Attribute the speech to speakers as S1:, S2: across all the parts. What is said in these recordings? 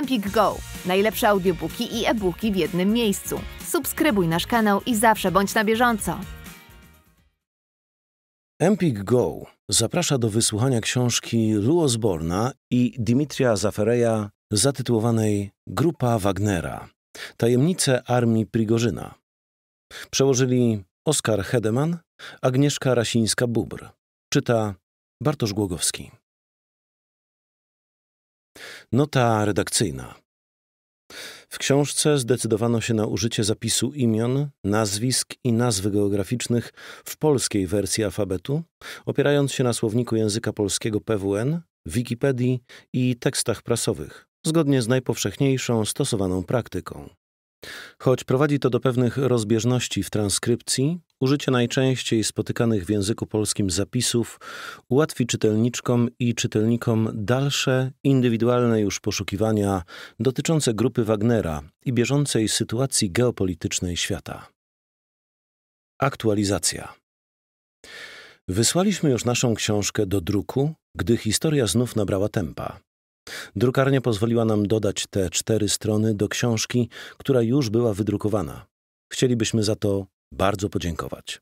S1: Empik Go. Najlepsze audiobooki i e-booki w jednym miejscu. Subskrybuj nasz kanał i zawsze bądź na bieżąco. Empik Go zaprasza do wysłuchania książki Luozborna i Dimitria Zafereja zatytułowanej Grupa Wagnera. Tajemnice armii Prigorzyna. Przełożyli Oskar Hedeman, Agnieszka Rasińska-Bubr. Czyta Bartosz Głogowski. Nota redakcyjna. W książce zdecydowano się na użycie zapisu imion, nazwisk i nazwy geograficznych w polskiej wersji alfabetu, opierając się na słowniku języka polskiego PWN, Wikipedii i tekstach prasowych, zgodnie z najpowszechniejszą stosowaną praktyką. Choć prowadzi to do pewnych rozbieżności w transkrypcji, użycie najczęściej spotykanych w języku polskim zapisów ułatwi czytelniczkom i czytelnikom dalsze, indywidualne już poszukiwania dotyczące grupy Wagnera i bieżącej sytuacji geopolitycznej świata. Aktualizacja. Wysłaliśmy już naszą książkę do druku, gdy historia znów nabrała tempa. Drukarnia pozwoliła nam dodać te cztery strony do książki, która już była wydrukowana. Chcielibyśmy za to bardzo podziękować.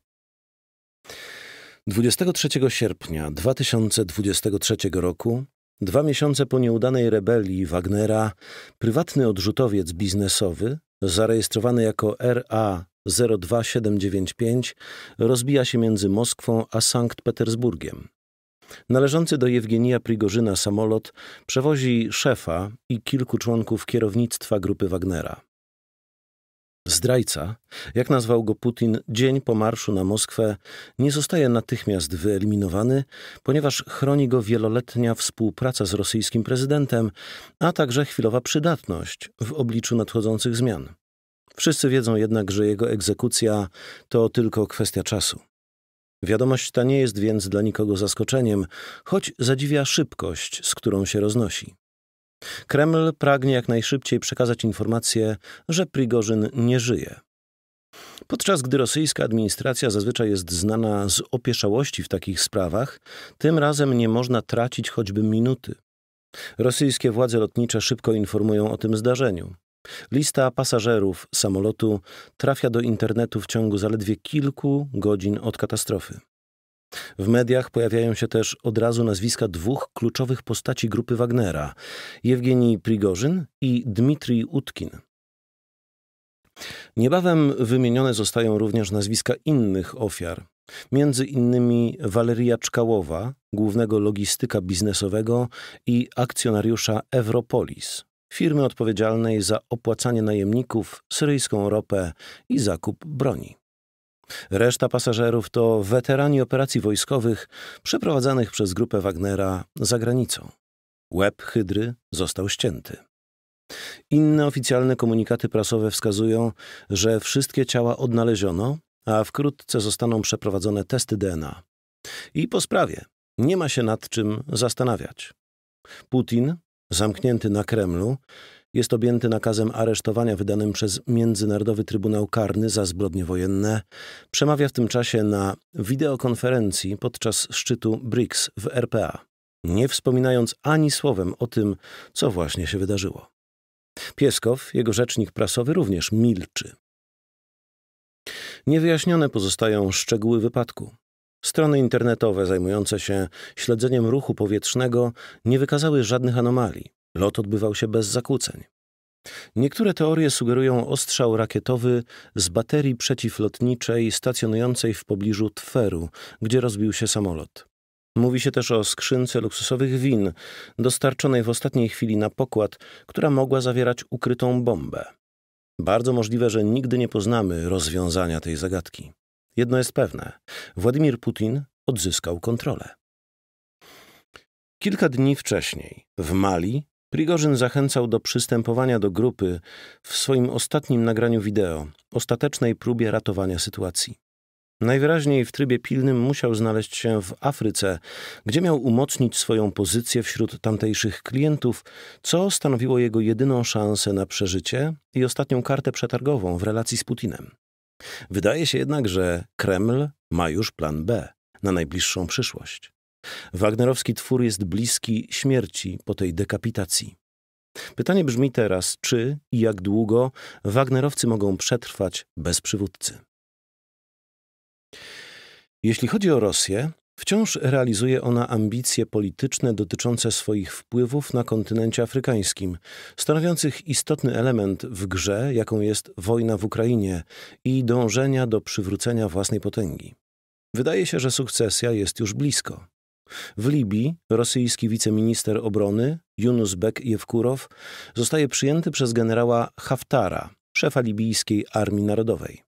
S1: 23 sierpnia 2023 roku, dwa miesiące po nieudanej rebelii Wagnera, prywatny odrzutowiec biznesowy, zarejestrowany jako RA 02795, rozbija się między Moskwą a Sankt Petersburgiem. Należący do Jewgenija Prigorzyna samolot przewozi szefa i kilku członków kierownictwa grupy Wagnera. Zdrajca, jak nazwał go Putin, dzień po marszu na Moskwę nie zostaje natychmiast wyeliminowany, ponieważ chroni go wieloletnia współpraca z rosyjskim prezydentem, a także chwilowa przydatność w obliczu nadchodzących zmian. Wszyscy wiedzą jednak, że jego egzekucja to tylko kwestia czasu. Wiadomość ta nie jest więc dla nikogo zaskoczeniem, choć zadziwia szybkość, z którą się roznosi. Kreml pragnie jak najszybciej przekazać informację, że Prigorzyn nie żyje. Podczas gdy rosyjska administracja zazwyczaj jest znana z opieszałości w takich sprawach, tym razem nie można tracić choćby minuty. Rosyjskie władze lotnicze szybko informują o tym zdarzeniu. Lista pasażerów samolotu trafia do internetu w ciągu zaledwie kilku godzin od katastrofy. W mediach pojawiają się też od razu nazwiska dwóch kluczowych postaci grupy Wagnera: Jewgenij Prigorzyn i Dmitrij Utkin. Niebawem wymienione zostają również nazwiska innych ofiar, między innymi Waleria Czkałowa, głównego logistyka biznesowego i akcjonariusza Europolis firmy odpowiedzialnej za opłacanie najemników, syryjską ropę i zakup broni. Reszta pasażerów to weterani operacji wojskowych przeprowadzanych przez grupę Wagnera za granicą. Łeb Hydry został ścięty. Inne oficjalne komunikaty prasowe wskazują, że wszystkie ciała odnaleziono, a wkrótce zostaną przeprowadzone testy DNA. I po sprawie nie ma się nad czym zastanawiać. Putin zamknięty na Kremlu, jest objęty nakazem aresztowania wydanym przez Międzynarodowy Trybunał Karny za zbrodnie wojenne. Przemawia w tym czasie na wideokonferencji podczas szczytu BRICS w RPA, nie wspominając ani słowem o tym, co właśnie się wydarzyło. Pieskow, jego rzecznik prasowy, również milczy. Niewyjaśnione pozostają szczegóły wypadku. Strony internetowe zajmujące się śledzeniem ruchu powietrznego nie wykazały żadnych anomalii. Lot odbywał się bez zakłóceń. Niektóre teorie sugerują ostrzał rakietowy z baterii przeciwlotniczej stacjonującej w pobliżu Tferu, gdzie rozbił się samolot. Mówi się też o skrzynce luksusowych win, dostarczonej w ostatniej chwili na pokład, która mogła zawierać ukrytą bombę. Bardzo możliwe, że nigdy nie poznamy rozwiązania tej zagadki. Jedno jest pewne: Władimir Putin odzyskał kontrolę. Kilka dni wcześniej w Mali Prigorzyn zachęcał do przystępowania do grupy w swoim ostatnim nagraniu wideo, ostatecznej próbie ratowania sytuacji. Najwyraźniej w trybie pilnym musiał znaleźć się w Afryce, gdzie miał umocnić swoją pozycję wśród tamtejszych klientów, co stanowiło jego jedyną szansę na przeżycie i ostatnią kartę przetargową w relacji z Putinem. Wydaje się jednak, że Kreml ma już plan B na najbliższą przyszłość. Wagnerowski twór jest bliski śmierci po tej dekapitacji. Pytanie brzmi teraz, czy i jak długo Wagnerowcy mogą przetrwać bez przywódcy. Jeśli chodzi o Rosję, Wciąż realizuje ona ambicje polityczne dotyczące swoich wpływów na kontynencie afrykańskim, stanowiących istotny element w grze, jaką jest wojna w Ukrainie i dążenia do przywrócenia własnej potęgi. Wydaje się, że sukcesja jest już blisko. W Libii rosyjski wiceminister obrony Bek Jewkurow zostaje przyjęty przez generała Haftara, szefa libijskiej Armii Narodowej.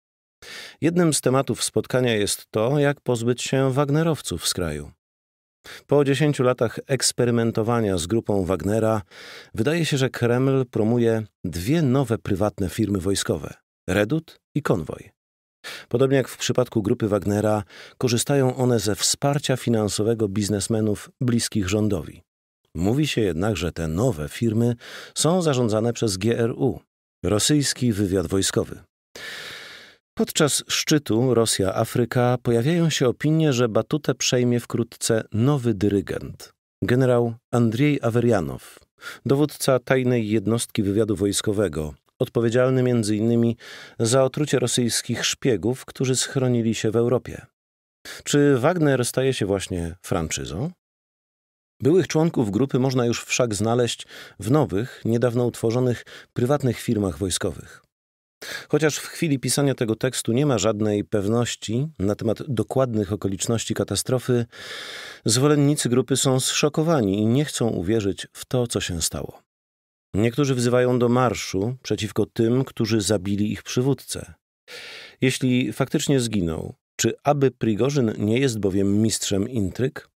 S1: Jednym z tematów spotkania jest to, jak pozbyć się Wagnerowców z kraju. Po dziesięciu latach eksperymentowania z grupą Wagnera wydaje się, że Kreml promuje dwie nowe prywatne firmy wojskowe Redut i Konwoj. Podobnie jak w przypadku grupy Wagnera, korzystają one ze wsparcia finansowego biznesmenów bliskich rządowi. Mówi się jednak, że te nowe firmy są zarządzane przez GRU, rosyjski wywiad wojskowy. Podczas szczytu Rosja-Afryka pojawiają się opinie, że batutę przejmie wkrótce nowy dyrygent, generał Andrzej Awerjanow, dowódca tajnej jednostki wywiadu wojskowego, odpowiedzialny m.in. za otrucie rosyjskich szpiegów, którzy schronili się w Europie. Czy Wagner staje się właśnie franczyzą? Byłych członków grupy można już wszak znaleźć w nowych, niedawno utworzonych prywatnych firmach wojskowych. Chociaż w chwili pisania tego tekstu nie ma żadnej pewności na temat dokładnych okoliczności katastrofy, zwolennicy grupy są zszokowani i nie chcą uwierzyć w to, co się stało. Niektórzy wzywają do marszu przeciwko tym, którzy zabili ich przywódcę. Jeśli faktycznie zginął, czy aby Prigorzyn nie jest bowiem mistrzem intryg?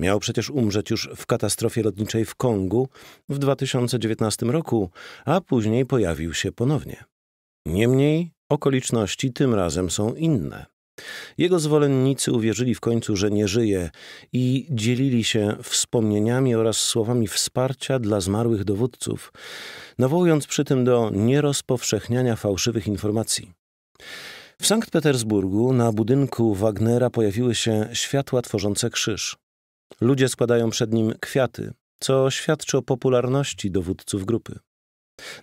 S1: Miał przecież umrzeć już w katastrofie lotniczej w Kongu w 2019 roku, a później pojawił się ponownie. Niemniej okoliczności tym razem są inne. Jego zwolennicy uwierzyli w końcu, że nie żyje i dzielili się wspomnieniami oraz słowami wsparcia dla zmarłych dowódców, nawołując przy tym do nierozpowszechniania fałszywych informacji. W Sankt Petersburgu na budynku Wagnera pojawiły się światła tworzące krzyż. Ludzie składają przed nim kwiaty, co świadczy o popularności dowódców grupy.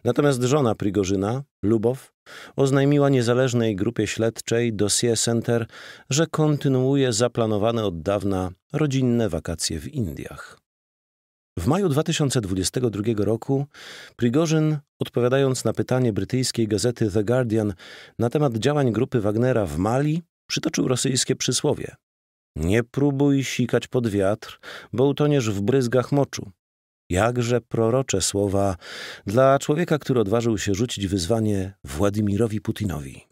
S1: Natomiast żona Prigorzyna, Lubow, oznajmiła niezależnej grupie śledczej Dossier Center, że kontynuuje zaplanowane od dawna rodzinne wakacje w Indiach. W maju 2022 roku Prigorzyn, odpowiadając na pytanie brytyjskiej gazety The Guardian na temat działań grupy Wagnera w Mali, przytoczył rosyjskie przysłowie: Nie próbuj sikać pod wiatr, bo utoniesz w bryzgach moczu. Jakże prorocze słowa dla człowieka, który odważył się rzucić wyzwanie Władimirowi Putinowi.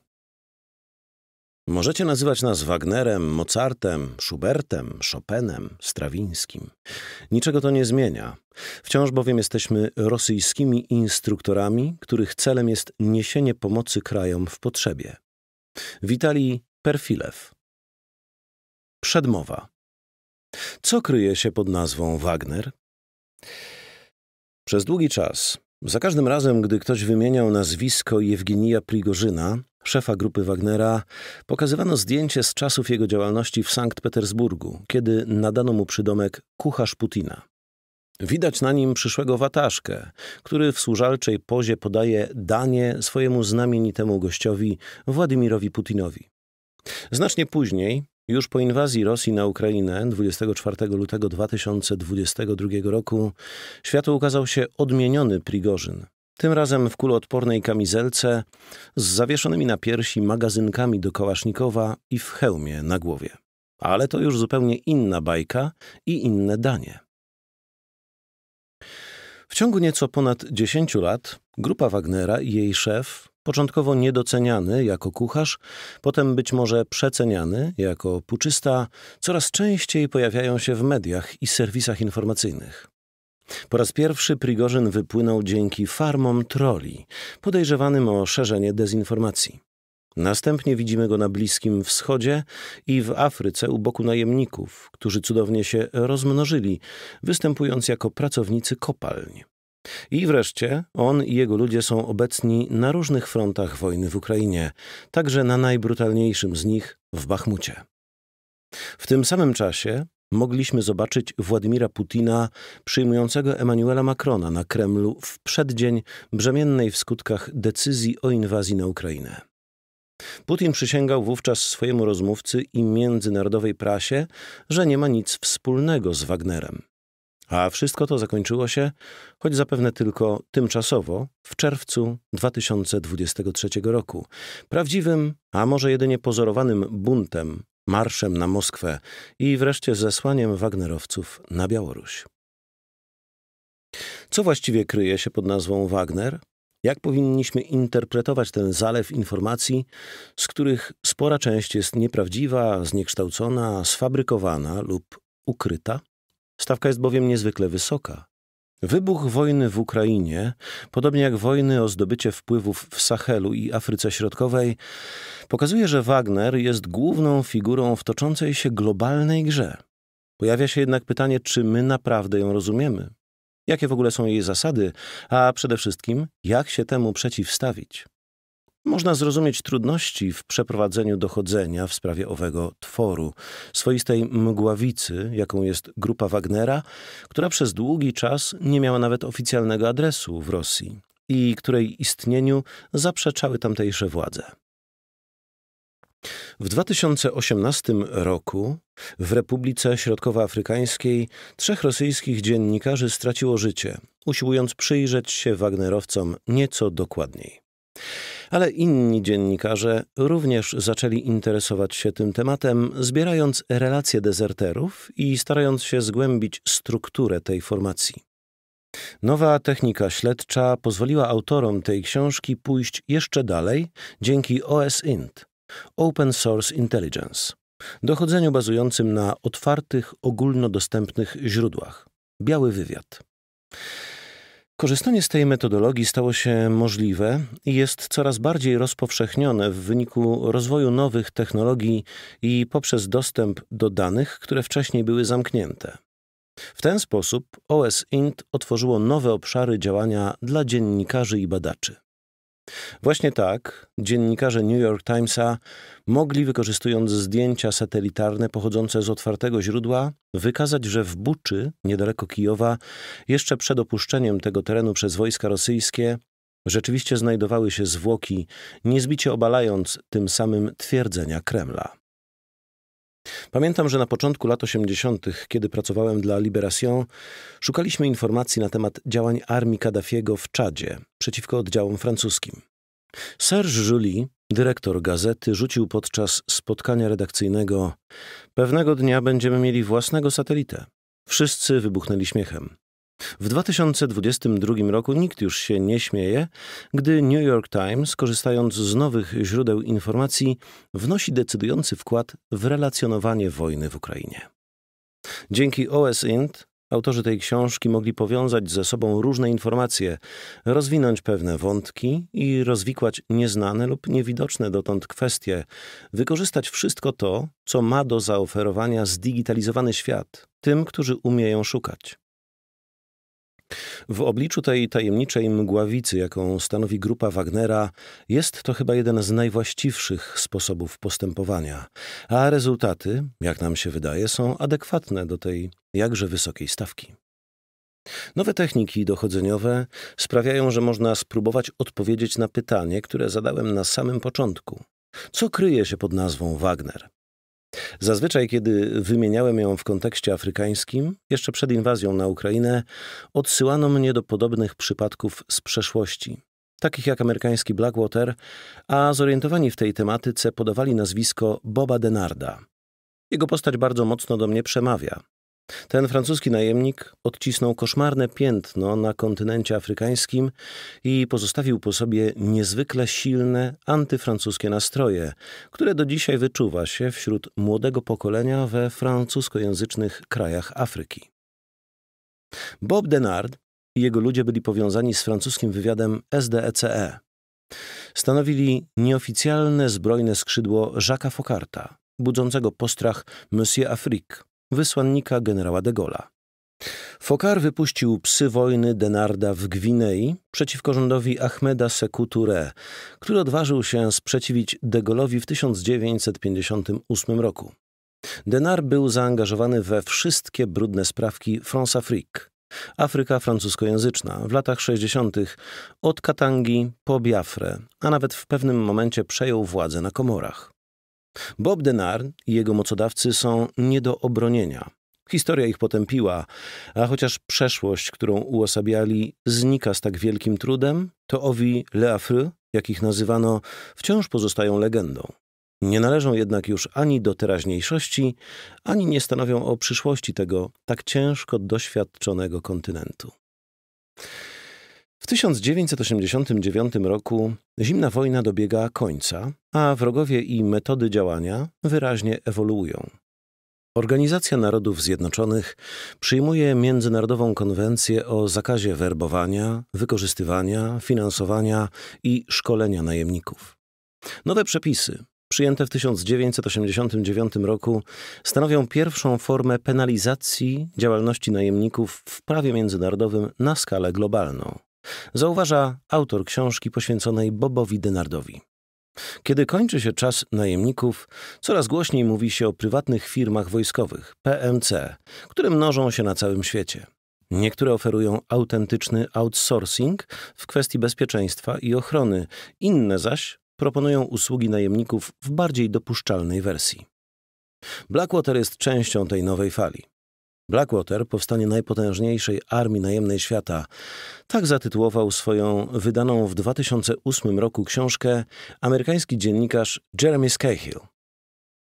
S1: Możecie nazywać nas Wagnerem, Mozartem, Schubertem, Chopinem, Strawińskim. Niczego to nie zmienia. Wciąż bowiem jesteśmy rosyjskimi instruktorami, których celem jest niesienie pomocy krajom w potrzebie. Witali Perfilew. Przedmowa. Co kryje się pod nazwą Wagner? Przez długi czas, za każdym razem, gdy ktoś wymieniał nazwisko Jewginija Prigorzyna, szefa grupy Wagnera, pokazywano zdjęcie z czasów jego działalności w Sankt Petersburgu, kiedy nadano mu przydomek kucharz Putina. Widać na nim przyszłego wataszkę, który w służalczej pozie podaje danie swojemu znamienitemu gościowi Władimirowi Putinowi. Znacznie później już po inwazji Rosji na Ukrainę 24 lutego 2022 roku światu ukazał się odmieniony Prigorzyn. Tym razem w kuloodpornej kamizelce z zawieszonymi na piersi magazynkami do Kołasznikowa i w hełmie na głowie. Ale to już zupełnie inna bajka i inne danie. W ciągu nieco ponad 10 lat grupa Wagnera i jej szef, Początkowo niedoceniany jako kucharz, potem być może przeceniany jako puczysta, coraz częściej pojawiają się w mediach i serwisach informacyjnych. Po raz pierwszy Prigorzyn wypłynął dzięki farmom troli, podejrzewanym o szerzenie dezinformacji. Następnie widzimy go na Bliskim Wschodzie i w Afryce u boku najemników, którzy cudownie się rozmnożyli, występując jako pracownicy kopalń. I wreszcie on i jego ludzie są obecni na różnych frontach wojny w Ukrainie, także na najbrutalniejszym z nich w Bachmucie. W tym samym czasie mogliśmy zobaczyć Władimira Putina przyjmującego Emmanuela Macrona na Kremlu w przeddzień brzemiennej w skutkach decyzji o inwazji na Ukrainę. Putin przysięgał wówczas swojemu rozmówcy i międzynarodowej prasie, że nie ma nic wspólnego z Wagnerem. A wszystko to zakończyło się, choć zapewne tylko tymczasowo, w czerwcu 2023 roku. Prawdziwym, a może jedynie pozorowanym buntem, marszem na Moskwę i wreszcie zesłaniem Wagnerowców na Białoruś. Co właściwie kryje się pod nazwą Wagner? Jak powinniśmy interpretować ten zalew informacji, z których spora część jest nieprawdziwa, zniekształcona, sfabrykowana lub ukryta? Stawka jest bowiem niezwykle wysoka. Wybuch wojny w Ukrainie, podobnie jak wojny o zdobycie wpływów w Sahelu i Afryce Środkowej, pokazuje, że Wagner jest główną figurą w toczącej się globalnej grze. Pojawia się jednak pytanie, czy my naprawdę ją rozumiemy? Jakie w ogóle są jej zasady, a przede wszystkim, jak się temu przeciwstawić? Można zrozumieć trudności w przeprowadzeniu dochodzenia w sprawie owego tworu, swoistej mgławicy, jaką jest grupa Wagnera, która przez długi czas nie miała nawet oficjalnego adresu w Rosji i której istnieniu zaprzeczały tamtejsze władze. W 2018 roku w Republice Środkowoafrykańskiej trzech rosyjskich dziennikarzy straciło życie, usiłując przyjrzeć się Wagnerowcom nieco dokładniej ale inni dziennikarze również zaczęli interesować się tym tematem, zbierając relacje dezerterów i starając się zgłębić strukturę tej formacji. Nowa technika śledcza pozwoliła autorom tej książki pójść jeszcze dalej dzięki OSINT Open Source Intelligence dochodzeniu bazującym na otwartych, ogólnodostępnych źródłach. Biały wywiad. Korzystanie z tej metodologii stało się możliwe i jest coraz bardziej rozpowszechnione w wyniku rozwoju nowych technologii i poprzez dostęp do danych, które wcześniej były zamknięte. W ten sposób OS-INT otworzyło nowe obszary działania dla dziennikarzy i badaczy. Właśnie tak dziennikarze New York Timesa mogli, wykorzystując zdjęcia satelitarne pochodzące z otwartego źródła, wykazać, że w Buczy, niedaleko Kijowa, jeszcze przed opuszczeniem tego terenu przez wojska rosyjskie, rzeczywiście znajdowały się zwłoki, niezbicie obalając tym samym twierdzenia Kremla. Pamiętam, że na początku lat 80., kiedy pracowałem dla Liberation, szukaliśmy informacji na temat działań armii Kaddafiego w Czadzie przeciwko oddziałom francuskim. Serge Julie, dyrektor gazety, rzucił podczas spotkania redakcyjnego: Pewnego dnia będziemy mieli własnego satelitę. Wszyscy wybuchnęli śmiechem. W 2022 roku nikt już się nie śmieje, gdy New York Times, korzystając z nowych źródeł informacji, wnosi decydujący wkład w relacjonowanie wojny w Ukrainie. Dzięki OSINT autorzy tej książki mogli powiązać ze sobą różne informacje, rozwinąć pewne wątki i rozwikłać nieznane lub niewidoczne dotąd kwestie, wykorzystać wszystko to, co ma do zaoferowania zdigitalizowany świat tym, którzy umieją szukać. W obliczu tej tajemniczej mgławicy, jaką stanowi grupa Wagnera, jest to chyba jeden z najwłaściwszych sposobów postępowania, a rezultaty, jak nam się wydaje, są adekwatne do tej jakże wysokiej stawki. Nowe techniki dochodzeniowe sprawiają, że można spróbować odpowiedzieć na pytanie, które zadałem na samym początku. Co kryje się pod nazwą Wagner? Zazwyczaj, kiedy wymieniałem ją w kontekście afrykańskim, jeszcze przed inwazją na Ukrainę, odsyłano mnie do podobnych przypadków z przeszłości, takich jak amerykański Blackwater, a zorientowani w tej tematyce podawali nazwisko Boba Denarda. Jego postać bardzo mocno do mnie przemawia. Ten francuski najemnik odcisnął koszmarne piętno na kontynencie afrykańskim i pozostawił po sobie niezwykle silne antyfrancuskie nastroje, które do dzisiaj wyczuwa się wśród młodego pokolenia we francuskojęzycznych krajach Afryki. Bob Denard i jego ludzie byli powiązani z francuskim wywiadem SDECE. E. Stanowili nieoficjalne zbrojne skrzydło Jacques'a Focarta, budzącego postrach Monsieur Afrique, wysłannika generała de Gaulle'a. Fokar wypuścił psy wojny Denarda w Gwinei przeciwko rządowi Ahmeda Sekou Touré, który odważył się sprzeciwić de Gaulle'owi w 1958 roku. Denar był zaangażowany we wszystkie brudne sprawki France Afrique, Afryka francuskojęzyczna w latach 60. od Katangi po Biafrę, a nawet w pewnym momencie przejął władzę na Komorach. Bob Denar i jego mocodawcy są nie do obronienia. Historia ich potępiła, a chociaż przeszłość, którą uosabiali, znika z tak wielkim trudem, to owi Leafry, jak ich nazywano, wciąż pozostają legendą. Nie należą jednak już ani do teraźniejszości, ani nie stanowią o przyszłości tego tak ciężko doświadczonego kontynentu. W 1989 roku zimna wojna dobiega końca, a wrogowie i metody działania wyraźnie ewoluują. Organizacja Narodów Zjednoczonych przyjmuje Międzynarodową Konwencję o zakazie werbowania, wykorzystywania, finansowania i szkolenia najemników. Nowe przepisy, przyjęte w 1989 roku, stanowią pierwszą formę penalizacji działalności najemników w prawie międzynarodowym na skalę globalną. Zauważa autor książki poświęconej Bobowi Dynardowi. Kiedy kończy się czas najemników, coraz głośniej mówi się o prywatnych firmach wojskowych, PMC, które mnożą się na całym świecie. Niektóre oferują autentyczny outsourcing w kwestii bezpieczeństwa i ochrony, inne zaś proponują usługi najemników w bardziej dopuszczalnej wersji. Blackwater jest częścią tej nowej fali. Blackwater, powstanie najpotężniejszej armii najemnej świata. Tak zatytułował swoją wydaną w 2008 roku książkę amerykański dziennikarz Jeremy Scahill.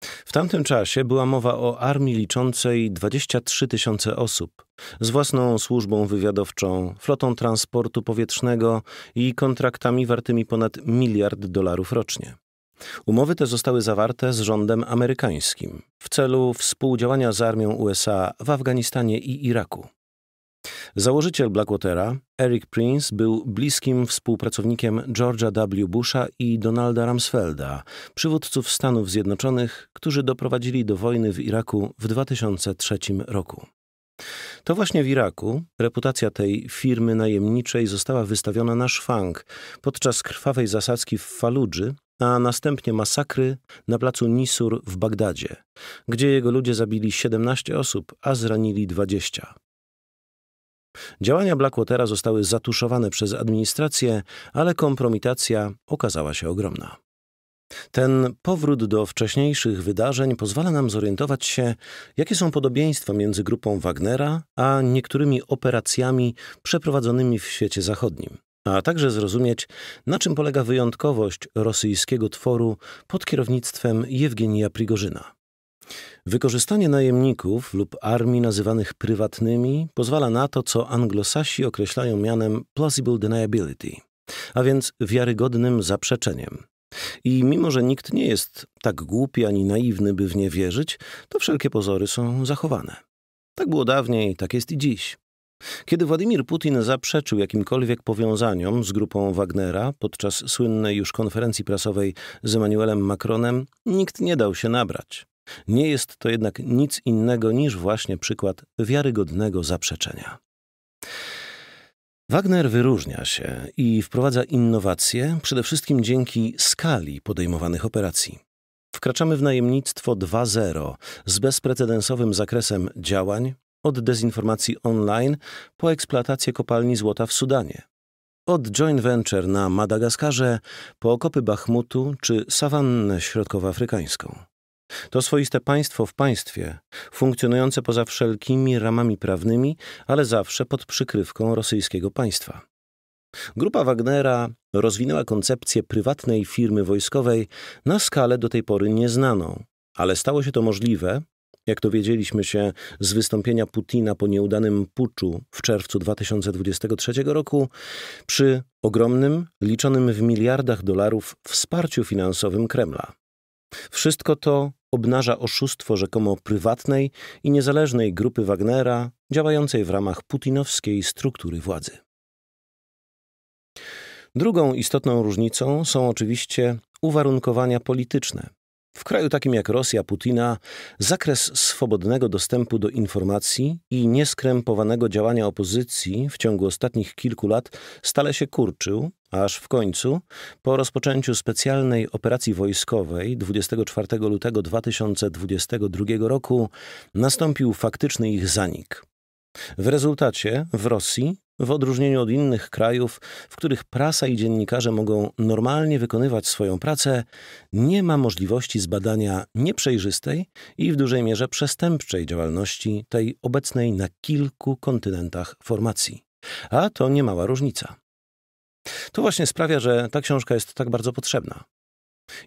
S1: W tamtym czasie była mowa o armii liczącej 23 tysiące osób, z własną służbą wywiadowczą, flotą transportu powietrznego i kontraktami wartymi ponad miliard dolarów rocznie. Umowy te zostały zawarte z rządem amerykańskim w celu współdziałania z armią USA w Afganistanie i Iraku. Założyciel Blackwatera, Eric Prince, był bliskim współpracownikiem George'a W. Busha i Donalda Rumsfelda, przywódców Stanów Zjednoczonych, którzy doprowadzili do wojny w Iraku w 2003 roku. To właśnie w Iraku reputacja tej firmy najemniczej została wystawiona na szwank podczas krwawej zasadzki w Faludży a następnie masakry na placu Nisur w Bagdadzie, gdzie jego ludzie zabili 17 osób, a zranili 20. Działania Blackwatera zostały zatuszowane przez administrację, ale kompromitacja okazała się ogromna. Ten powrót do wcześniejszych wydarzeń pozwala nam zorientować się, jakie są podobieństwa między grupą Wagnera a niektórymi operacjami przeprowadzonymi w świecie zachodnim a także zrozumieć, na czym polega wyjątkowość rosyjskiego tworu pod kierownictwem Jewgenija Prigorzyna. Wykorzystanie najemników lub armii nazywanych prywatnymi pozwala na to, co anglosasi określają mianem plausible deniability, a więc wiarygodnym zaprzeczeniem. I mimo, że nikt nie jest tak głupi ani naiwny, by w nie wierzyć, to wszelkie pozory są zachowane. Tak było dawniej, tak jest i dziś. Kiedy Władimir Putin zaprzeczył jakimkolwiek powiązaniom z grupą Wagnera podczas słynnej już konferencji prasowej z Emmanuelem Macronem, nikt nie dał się nabrać. Nie jest to jednak nic innego niż właśnie przykład wiarygodnego zaprzeczenia. Wagner wyróżnia się i wprowadza innowacje przede wszystkim dzięki skali podejmowanych operacji. Wkraczamy w najemnictwo 2.0 z bezprecedensowym zakresem działań, od dezinformacji online po eksploatację kopalni złota w Sudanie. Od joint venture na Madagaskarze po okopy Bachmutu czy sawannę środkowoafrykańską. To swoiste państwo w państwie, funkcjonujące poza wszelkimi ramami prawnymi, ale zawsze pod przykrywką rosyjskiego państwa. Grupa Wagnera rozwinęła koncepcję prywatnej firmy wojskowej na skalę do tej pory nieznaną, ale stało się to możliwe jak dowiedzieliśmy się z wystąpienia Putina po nieudanym puczu w czerwcu 2023 roku, przy ogromnym, liczonym w miliardach dolarów wsparciu finansowym Kremla. Wszystko to obnaża oszustwo rzekomo prywatnej i niezależnej grupy Wagnera działającej w ramach putinowskiej struktury władzy. Drugą istotną różnicą są oczywiście uwarunkowania polityczne, w kraju takim jak Rosja Putina zakres swobodnego dostępu do informacji i nieskrępowanego działania opozycji w ciągu ostatnich kilku lat stale się kurczył, aż w końcu, po rozpoczęciu specjalnej operacji wojskowej 24 lutego 2022 roku, nastąpił faktyczny ich zanik. W rezultacie w Rosji w odróżnieniu od innych krajów, w których prasa i dziennikarze mogą normalnie wykonywać swoją pracę, nie ma możliwości zbadania nieprzejrzystej i w dużej mierze przestępczej działalności tej obecnej na kilku kontynentach formacji. A to niemała różnica. To właśnie sprawia, że ta książka jest tak bardzo potrzebna.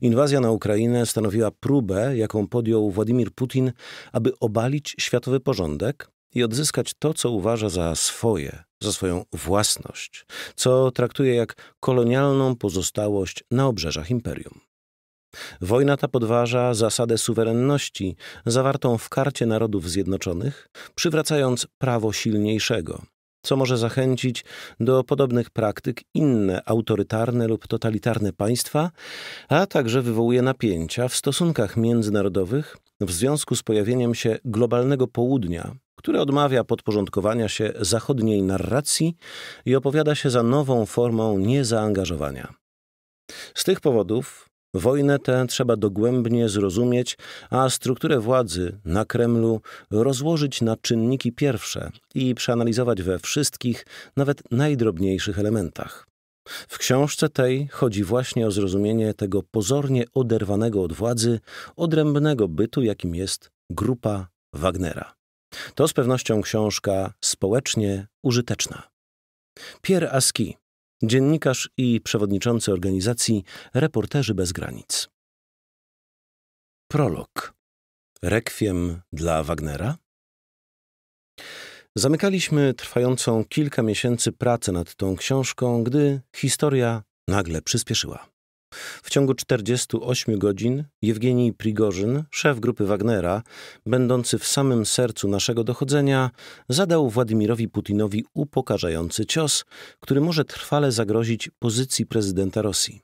S1: Inwazja na Ukrainę stanowiła próbę, jaką podjął Władimir Putin, aby obalić światowy porządek, i odzyskać to, co uważa za swoje, za swoją własność, co traktuje jak kolonialną pozostałość na obrzeżach imperium. Wojna ta podważa zasadę suwerenności zawartą w Karcie Narodów Zjednoczonych, przywracając prawo silniejszego, co może zachęcić do podobnych praktyk inne autorytarne lub totalitarne państwa, a także wywołuje napięcia w stosunkach międzynarodowych w związku z pojawieniem się globalnego południa które odmawia podporządkowania się zachodniej narracji i opowiada się za nową formą niezaangażowania. Z tych powodów Wojnę tę trzeba dogłębnie zrozumieć, a strukturę władzy na Kremlu rozłożyć na czynniki pierwsze i przeanalizować we wszystkich, nawet najdrobniejszych elementach. W książce tej chodzi właśnie o zrozumienie tego pozornie oderwanego od władzy, odrębnego bytu, jakim jest grupa Wagnera. To z pewnością książka społecznie użyteczna. Pierre Aski, dziennikarz i przewodniczący organizacji Reporterzy bez granic. Prolog. Rekwiem dla Wagnera? Zamykaliśmy trwającą kilka miesięcy pracę nad tą książką, gdy historia nagle przyspieszyła. W ciągu 48 godzin Jewgenij Prigorzyn, szef grupy Wagnera, będący w samym sercu naszego dochodzenia, zadał Władimirowi Putinowi upokarzający cios, który może trwale zagrozić pozycji prezydenta Rosji.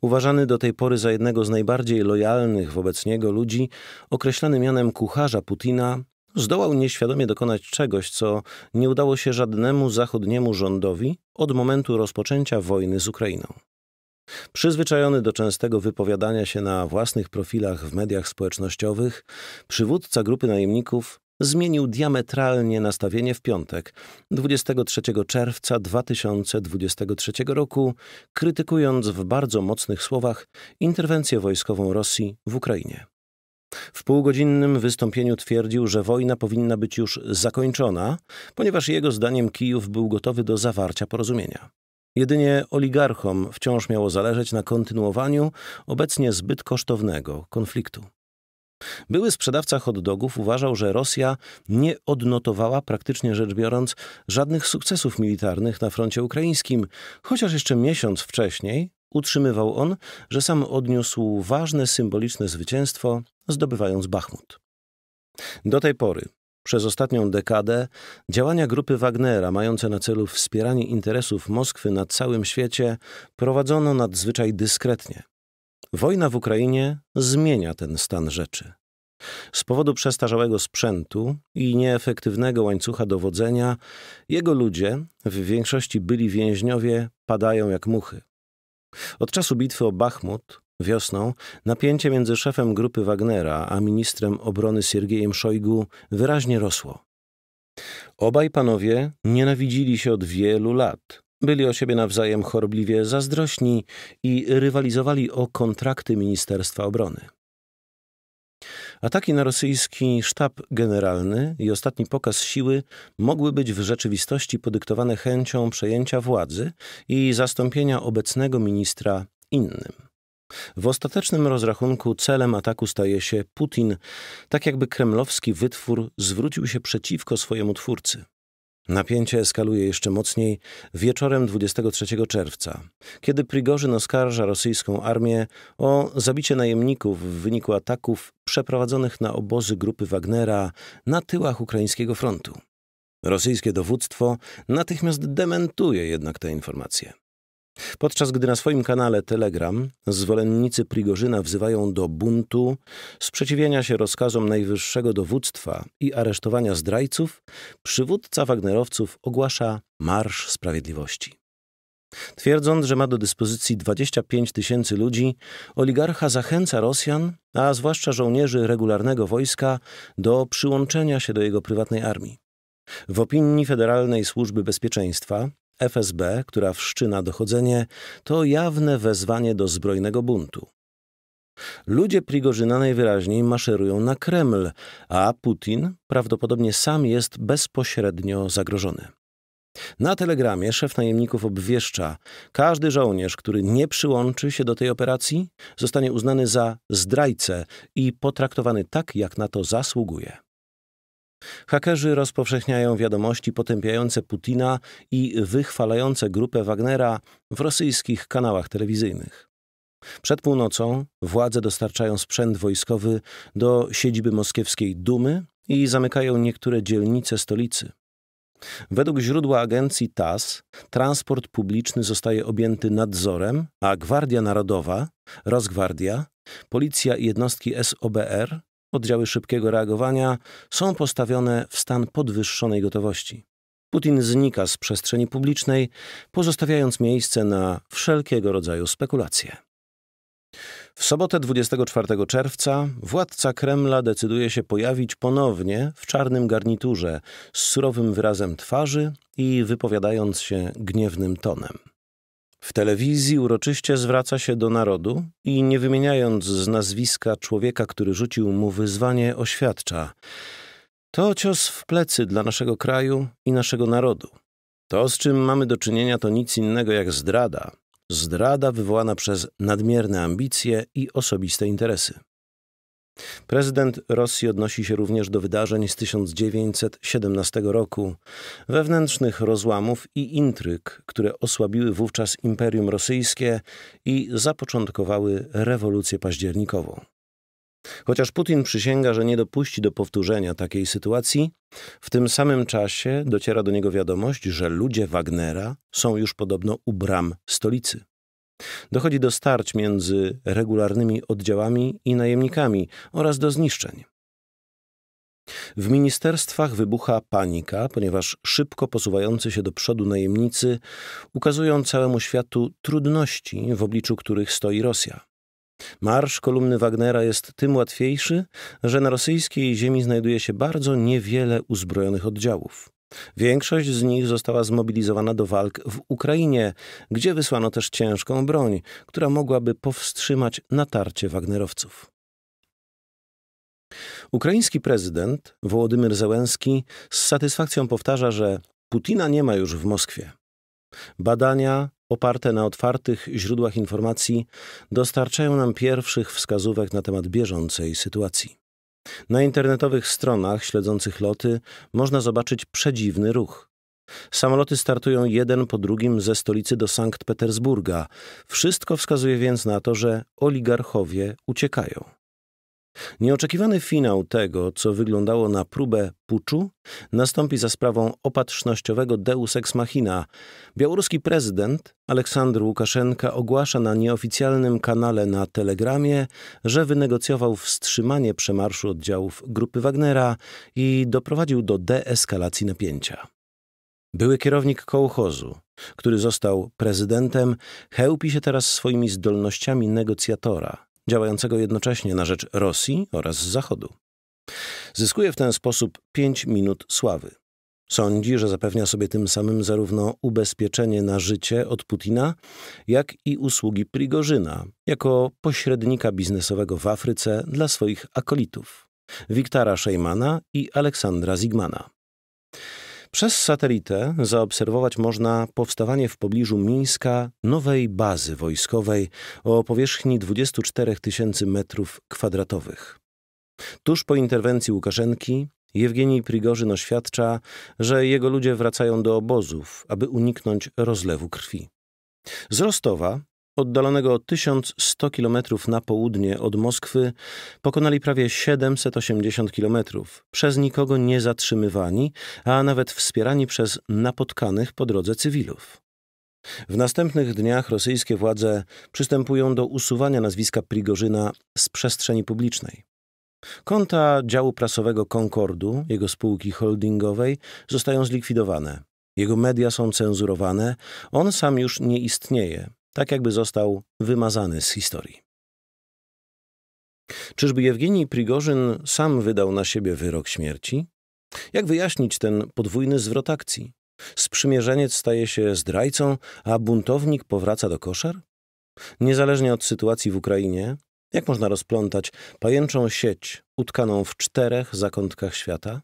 S1: Uważany do tej pory za jednego z najbardziej lojalnych wobec niego ludzi, określany mianem kucharza Putina, zdołał nieświadomie dokonać czegoś, co nie udało się żadnemu zachodniemu rządowi od momentu rozpoczęcia wojny z Ukrainą. Przyzwyczajony do częstego wypowiadania się na własnych profilach w mediach społecznościowych, przywódca grupy najemników zmienił diametralnie nastawienie w piątek, 23 czerwca 2023 roku, krytykując w bardzo mocnych słowach interwencję wojskową Rosji w Ukrainie. W półgodzinnym wystąpieniu twierdził, że wojna powinna być już zakończona, ponieważ jego zdaniem Kijów był gotowy do zawarcia porozumienia. Jedynie oligarchom wciąż miało zależeć na kontynuowaniu obecnie zbyt kosztownego konfliktu. Były sprzedawca hotdogów uważał, że Rosja nie odnotowała, praktycznie rzecz biorąc, żadnych sukcesów militarnych na froncie ukraińskim, chociaż jeszcze miesiąc wcześniej utrzymywał on, że sam odniósł ważne symboliczne zwycięstwo, zdobywając Bachmut. Do tej pory przez ostatnią dekadę działania grupy Wagnera, mające na celu wspieranie interesów Moskwy na całym świecie, prowadzono nadzwyczaj dyskretnie. Wojna w Ukrainie zmienia ten stan rzeczy. Z powodu przestarzałego sprzętu i nieefektywnego łańcucha dowodzenia, jego ludzie, w większości byli więźniowie, padają jak muchy. Od czasu bitwy o Bachmut Wiosną napięcie między szefem grupy Wagnera a ministrem obrony Siergiejem Szojgu wyraźnie rosło. Obaj panowie nienawidzili się od wielu lat. Byli o siebie nawzajem chorbliwie zazdrośni i rywalizowali o kontrakty Ministerstwa Obrony. Ataki na rosyjski sztab generalny i ostatni pokaz siły mogły być w rzeczywistości podyktowane chęcią przejęcia władzy i zastąpienia obecnego ministra innym. W ostatecznym rozrachunku celem ataku staje się Putin, tak jakby kremlowski wytwór zwrócił się przeciwko swojemu twórcy. Napięcie eskaluje jeszcze mocniej wieczorem 23 czerwca, kiedy Prigorzyn oskarża rosyjską armię o zabicie najemników w wyniku ataków przeprowadzonych na obozy grupy Wagnera na tyłach ukraińskiego frontu. Rosyjskie dowództwo natychmiast dementuje jednak te informacje. Podczas gdy na swoim kanale Telegram zwolennicy Prigorzyna wzywają do buntu, sprzeciwienia się rozkazom najwyższego dowództwa i aresztowania zdrajców, przywódca Wagnerowców ogłasza Marsz Sprawiedliwości. Twierdząc, że ma do dyspozycji 25 tysięcy ludzi, oligarcha zachęca Rosjan, a zwłaszcza żołnierzy regularnego wojska, do przyłączenia się do jego prywatnej armii. W opinii Federalnej Służby Bezpieczeństwa FSB, która wszczyna dochodzenie, to jawne wezwanie do zbrojnego buntu. Ludzie Prigorzyna najwyraźniej maszerują na Kreml, a Putin prawdopodobnie sam jest bezpośrednio zagrożony. Na telegramie szef najemników obwieszcza, każdy żołnierz, który nie przyłączy się do tej operacji, zostanie uznany za zdrajcę i potraktowany tak, jak na to zasługuje. Hakerzy rozpowszechniają wiadomości potępiające Putina i wychwalające grupę Wagnera w rosyjskich kanałach telewizyjnych. Przed północą władze dostarczają sprzęt wojskowy do siedziby moskiewskiej Dumy i zamykają niektóre dzielnice stolicy. Według źródła agencji TAS transport publiczny zostaje objęty nadzorem, a Gwardia Narodowa, rozgwardia, Policja i jednostki SOBR oddziały szybkiego reagowania są postawione w stan podwyższonej gotowości. Putin znika z przestrzeni publicznej, pozostawiając miejsce na wszelkiego rodzaju spekulacje. W sobotę 24 czerwca władca Kremla decyduje się pojawić ponownie w czarnym garniturze z surowym wyrazem twarzy i wypowiadając się gniewnym tonem. W telewizji uroczyście zwraca się do narodu i nie wymieniając z nazwiska człowieka, który rzucił mu wyzwanie, oświadcza: To cios w plecy dla naszego kraju i naszego narodu. To, z czym mamy do czynienia, to nic innego jak zdrada. Zdrada wywołana przez nadmierne ambicje i osobiste interesy. Prezydent Rosji odnosi się również do wydarzeń z 1917 roku, wewnętrznych rozłamów i intryg, które osłabiły wówczas Imperium Rosyjskie i zapoczątkowały rewolucję październikową. Chociaż Putin przysięga, że nie dopuści do powtórzenia takiej sytuacji, w tym samym czasie dociera do niego wiadomość, że ludzie Wagnera są już podobno u bram stolicy. Dochodzi do starć między regularnymi oddziałami i najemnikami oraz do zniszczeń. W ministerstwach wybucha panika, ponieważ szybko posuwający się do przodu najemnicy ukazują całemu światu trudności, w obliczu których stoi Rosja. Marsz kolumny Wagnera jest tym łatwiejszy, że na rosyjskiej ziemi znajduje się bardzo niewiele uzbrojonych oddziałów. Większość z nich została zmobilizowana do walk w Ukrainie, gdzie wysłano też ciężką broń, która mogłaby powstrzymać natarcie Wagnerowców. Ukraiński prezydent Wołodymyr Zełenski z satysfakcją powtarza, że Putina nie ma już w Moskwie. Badania oparte na otwartych źródłach informacji dostarczają nam pierwszych wskazówek na temat bieżącej sytuacji. Na internetowych stronach śledzących loty można zobaczyć przedziwny ruch. Samoloty startują jeden po drugim ze stolicy do Sankt Petersburga. Wszystko wskazuje więc na to, że oligarchowie uciekają. Nieoczekiwany finał tego, co wyglądało na próbę puczu, nastąpi za sprawą opatrznościowego deus ex machina. Białoruski prezydent Aleksandr Łukaszenka ogłasza na nieoficjalnym kanale na Telegramie, że wynegocjował wstrzymanie przemarszu oddziałów grupy Wagnera i doprowadził do deeskalacji napięcia. Były kierownik kołchozu, który został prezydentem, chełpi się teraz swoimi zdolnościami negocjatora – działającego jednocześnie na rzecz Rosji oraz Zachodu. Zyskuje w ten sposób pięć minut sławy. Sądzi, że zapewnia sobie tym samym zarówno ubezpieczenie na życie od Putina, jak i usługi Prigorzyna jako pośrednika biznesowego w Afryce dla swoich akolitów Wiktara Szejmana i Aleksandra Zigmana. Przez satelitę zaobserwować można powstawanie w pobliżu Mińska nowej bazy wojskowej o powierzchni 24 tysięcy metrów kwadratowych. Tuż po interwencji Łukaszenki Jewgenij Prigorzyn oświadcza, że jego ludzie wracają do obozów, aby uniknąć rozlewu krwi. Z Rostowa oddalonego 1100 km na południe od Moskwy, pokonali prawie 780 km, przez nikogo nie zatrzymywani, a nawet wspierani przez napotkanych po drodze cywilów. W następnych dniach rosyjskie władze przystępują do usuwania nazwiska Prigorzyna z przestrzeni publicznej. Konta działu prasowego Concordu, jego spółki holdingowej, zostają zlikwidowane. Jego media są cenzurowane, on sam już nie istnieje, tak jakby został wymazany z historii. Czyżby Jewgenij Prigorzyn sam wydał na siebie wyrok śmierci? Jak wyjaśnić ten podwójny zwrot akcji? Sprzymierzeniec staje się zdrajcą, a buntownik powraca do koszar? Niezależnie od sytuacji w Ukrainie, jak można rozplątać pajęczą sieć utkaną w czterech zakątkach świata?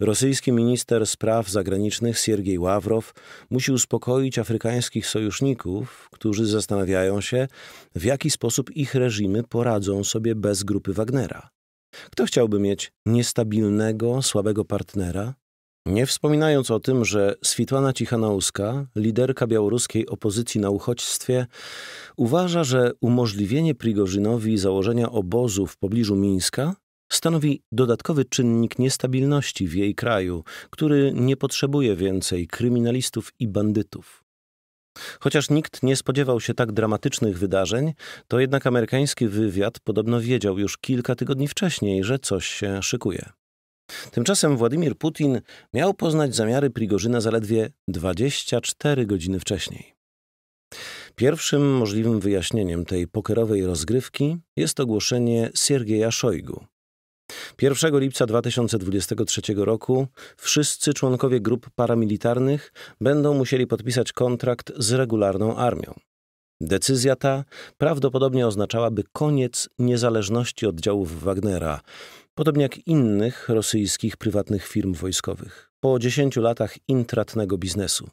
S1: Rosyjski minister spraw zagranicznych Siergiej Ławrow musi uspokoić afrykańskich sojuszników, którzy zastanawiają się, w jaki sposób ich reżimy poradzą sobie bez grupy Wagnera. Kto chciałby mieć niestabilnego, słabego partnera? Nie wspominając o tym, że Switłana Cichanouska, liderka białoruskiej opozycji na uchodźstwie, uważa, że umożliwienie Prigorzynowi założenia obozu w pobliżu Mińska stanowi dodatkowy czynnik niestabilności w jej kraju, który nie potrzebuje więcej kryminalistów i bandytów. Chociaż nikt nie spodziewał się tak dramatycznych wydarzeń, to jednak amerykański wywiad podobno wiedział już kilka tygodni wcześniej, że coś się szykuje. Tymczasem Władimir Putin miał poznać zamiary Prigorzyna zaledwie 24 godziny wcześniej. Pierwszym możliwym wyjaśnieniem tej pokerowej rozgrywki jest ogłoszenie Siergieja Szojgu, 1 lipca 2023 roku wszyscy członkowie grup paramilitarnych będą musieli podpisać kontrakt z regularną armią. Decyzja ta prawdopodobnie oznaczałaby koniec niezależności oddziałów Wagnera, podobnie jak innych rosyjskich prywatnych firm wojskowych, po 10 latach intratnego biznesu.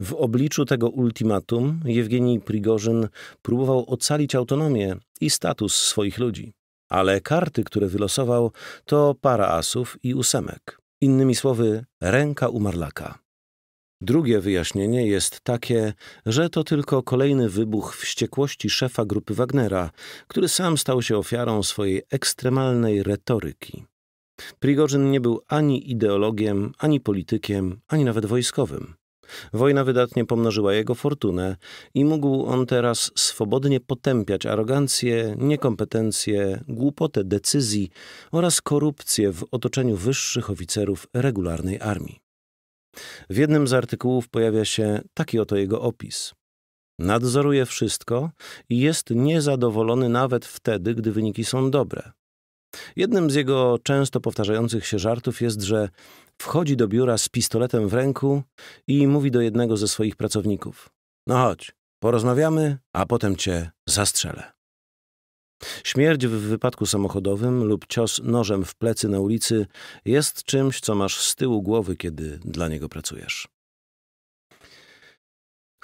S1: W obliczu tego ultimatum Jewgenij Prigorzyn próbował ocalić autonomię i status swoich ludzi ale karty, które wylosował, to para asów i ósemek. Innymi słowy, ręka umarlaka. Drugie wyjaśnienie jest takie, że to tylko kolejny wybuch wściekłości szefa grupy Wagnera, który sam stał się ofiarą swojej ekstremalnej retoryki. Prigorzyn nie był ani ideologiem, ani politykiem, ani nawet wojskowym. Wojna wydatnie pomnożyła jego fortunę i mógł on teraz swobodnie potępiać arogancję, niekompetencje, głupotę decyzji oraz korupcję w otoczeniu wyższych oficerów regularnej armii. W jednym z artykułów pojawia się taki oto jego opis. Nadzoruje wszystko i jest niezadowolony nawet wtedy, gdy wyniki są dobre. Jednym z jego często powtarzających się żartów jest, że Wchodzi do biura z pistoletem w ręku i mówi do jednego ze swoich pracowników: No chodź, porozmawiamy, a potem cię zastrzelę. Śmierć w wypadku samochodowym lub cios nożem w plecy na ulicy jest czymś, co masz z tyłu głowy, kiedy dla niego pracujesz.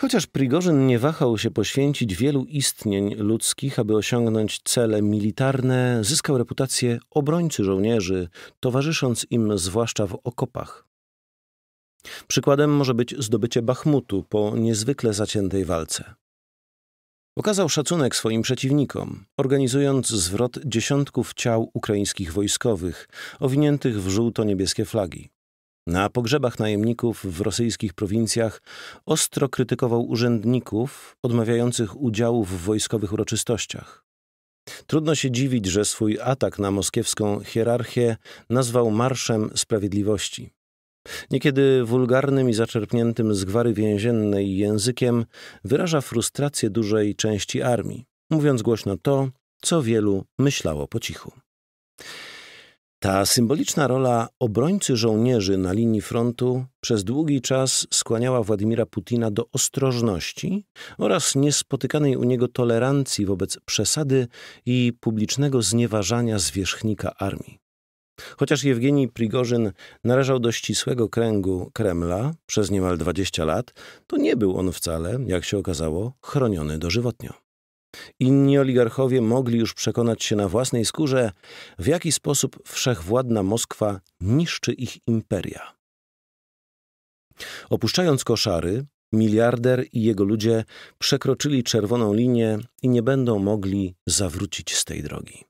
S1: Chociaż Prigorzyn nie wahał się poświęcić wielu istnień ludzkich, aby osiągnąć cele militarne, zyskał reputację obrońcy żołnierzy, towarzysząc im zwłaszcza w okopach. Przykładem może być zdobycie Bachmutu po niezwykle zaciętej walce. Okazał szacunek swoim przeciwnikom, organizując zwrot dziesiątków ciał ukraińskich wojskowych, owiniętych w żółto-niebieskie flagi. Na pogrzebach najemników w rosyjskich prowincjach ostro krytykował urzędników odmawiających udziału w wojskowych uroczystościach. Trudno się dziwić, że swój atak na moskiewską hierarchię nazwał Marszem Sprawiedliwości. Niekiedy wulgarnym i zaczerpniętym z gwary więziennej językiem wyraża frustrację dużej części armii, mówiąc głośno to, co wielu myślało po cichu. Ta symboliczna rola obrońcy żołnierzy na linii frontu przez długi czas skłaniała Władimira Putina do ostrożności oraz niespotykanej u niego tolerancji wobec przesady i publicznego znieważania zwierzchnika armii. Chociaż Jewgenij Prigorzyn należał do ścisłego kręgu Kremla przez niemal 20 lat, to nie był on wcale, jak się okazało, chroniony dożywotnio. Inni oligarchowie mogli już przekonać się na własnej skórze, w jaki sposób wszechwładna Moskwa niszczy ich imperia. Opuszczając koszary, miliarder i jego ludzie przekroczyli czerwoną linię i nie będą mogli zawrócić z tej drogi.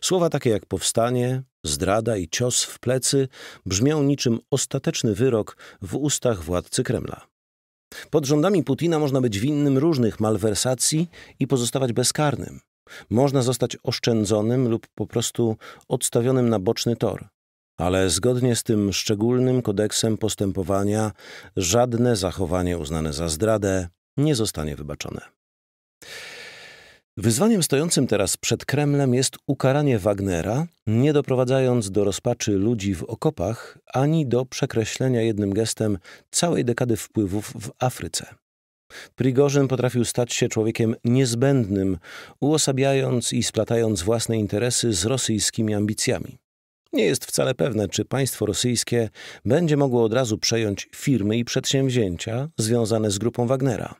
S1: Słowa takie jak powstanie, zdrada i cios w plecy brzmią niczym ostateczny wyrok w ustach władcy Kremla. Pod rządami Putina można być winnym różnych malwersacji i pozostawać bezkarnym. Można zostać oszczędzonym lub po prostu odstawionym na boczny tor. Ale zgodnie z tym szczególnym kodeksem postępowania, żadne zachowanie uznane za zdradę nie zostanie wybaczone. Wyzwaniem stojącym teraz przed Kremlem jest ukaranie Wagnera, nie doprowadzając do rozpaczy ludzi w okopach, ani do przekreślenia jednym gestem całej dekady wpływów w Afryce. Prigorzyn potrafił stać się człowiekiem niezbędnym, uosabiając i splatając własne interesy z rosyjskimi ambicjami. Nie jest wcale pewne, czy państwo rosyjskie będzie mogło od razu przejąć firmy i przedsięwzięcia związane z grupą Wagnera.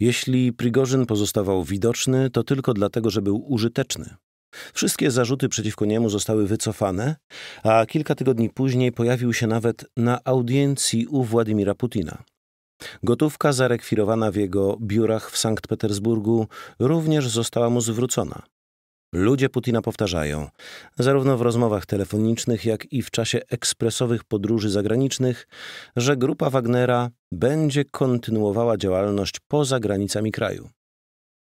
S1: Jeśli Prigorzyn pozostawał widoczny, to tylko dlatego, że był użyteczny. Wszystkie zarzuty przeciwko niemu zostały wycofane, a kilka tygodni później pojawił się nawet na audiencji u Władimira Putina. Gotówka zarekwirowana w jego biurach w Sankt Petersburgu również została mu zwrócona. Ludzie Putina powtarzają, zarówno w rozmowach telefonicznych, jak i w czasie ekspresowych podróży zagranicznych, że grupa Wagnera będzie kontynuowała działalność poza granicami kraju.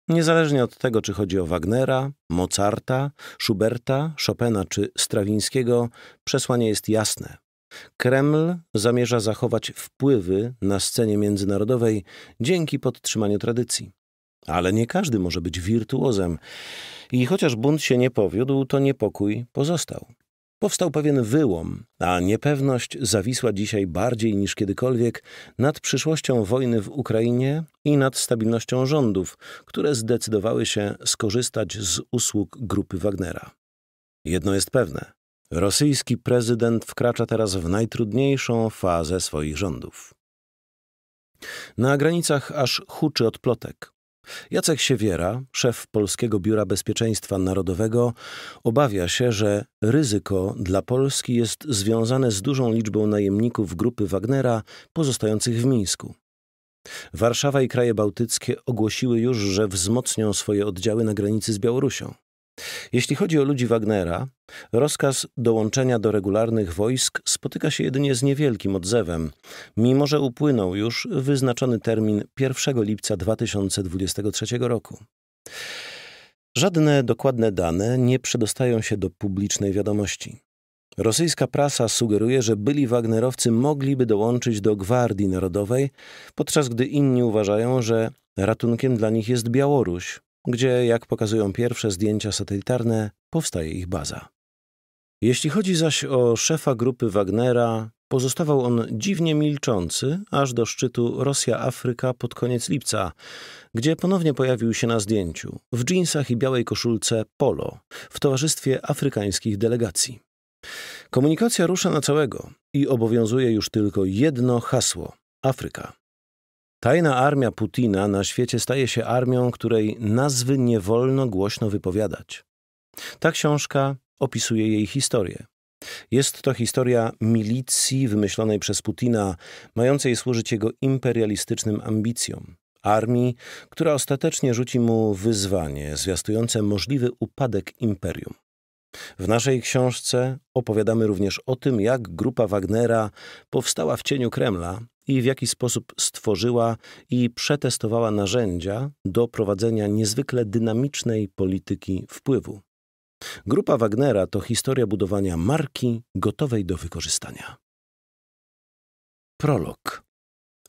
S1: Niezależnie od tego, czy chodzi o Wagnera, Mozarta, Schuberta, Chopina czy Strawińskiego, przesłanie jest jasne. Kreml zamierza zachować wpływy na scenie międzynarodowej dzięki podtrzymaniu tradycji. Ale nie każdy może być wirtuozem. I chociaż bunt się nie powiódł, to niepokój pozostał. Powstał pewien wyłom, a niepewność zawisła dzisiaj bardziej niż kiedykolwiek nad przyszłością wojny w Ukrainie i nad stabilnością rządów, które zdecydowały się skorzystać z usług grupy Wagnera. Jedno jest pewne: rosyjski prezydent wkracza teraz w najtrudniejszą fazę swoich rządów. Na granicach aż huczy od plotek. Jacek Siewiera, szef Polskiego Biura Bezpieczeństwa Narodowego, obawia się, że ryzyko dla Polski jest związane z dużą liczbą najemników grupy Wagnera pozostających w Mińsku. Warszawa i kraje bałtyckie ogłosiły już, że wzmocnią swoje oddziały na granicy z Białorusią. Jeśli chodzi o ludzi Wagnera, rozkaz dołączenia do regularnych wojsk spotyka się jedynie z niewielkim odzewem, mimo że upłynął już wyznaczony termin 1 lipca 2023 roku. Żadne dokładne dane nie przedostają się do publicznej wiadomości. Rosyjska prasa sugeruje, że byli Wagnerowcy mogliby dołączyć do Gwardii Narodowej, podczas gdy inni uważają, że ratunkiem dla nich jest Białoruś, gdzie, jak pokazują pierwsze zdjęcia satelitarne, powstaje ich baza. Jeśli chodzi zaś o szefa grupy Wagnera, pozostawał on dziwnie milczący aż do szczytu Rosja-Afryka pod koniec lipca, gdzie ponownie pojawił się na zdjęciu w dżinsach i białej koszulce polo w towarzystwie afrykańskich delegacji. Komunikacja rusza na całego i obowiązuje już tylko jedno hasło Afryka. Tajna armia Putina na świecie staje się armią, której nazwy nie wolno głośno wypowiadać. Ta książka opisuje jej historię. Jest to historia milicji wymyślonej przez Putina, mającej służyć jego imperialistycznym ambicjom. Armii, która ostatecznie rzuci mu wyzwanie zwiastujące możliwy upadek imperium. W naszej książce opowiadamy również o tym, jak grupa Wagnera powstała w cieniu Kremla i w jaki sposób stworzyła i przetestowała narzędzia do prowadzenia niezwykle dynamicznej polityki wpływu. Grupa Wagnera to historia budowania marki gotowej do wykorzystania. Prolog.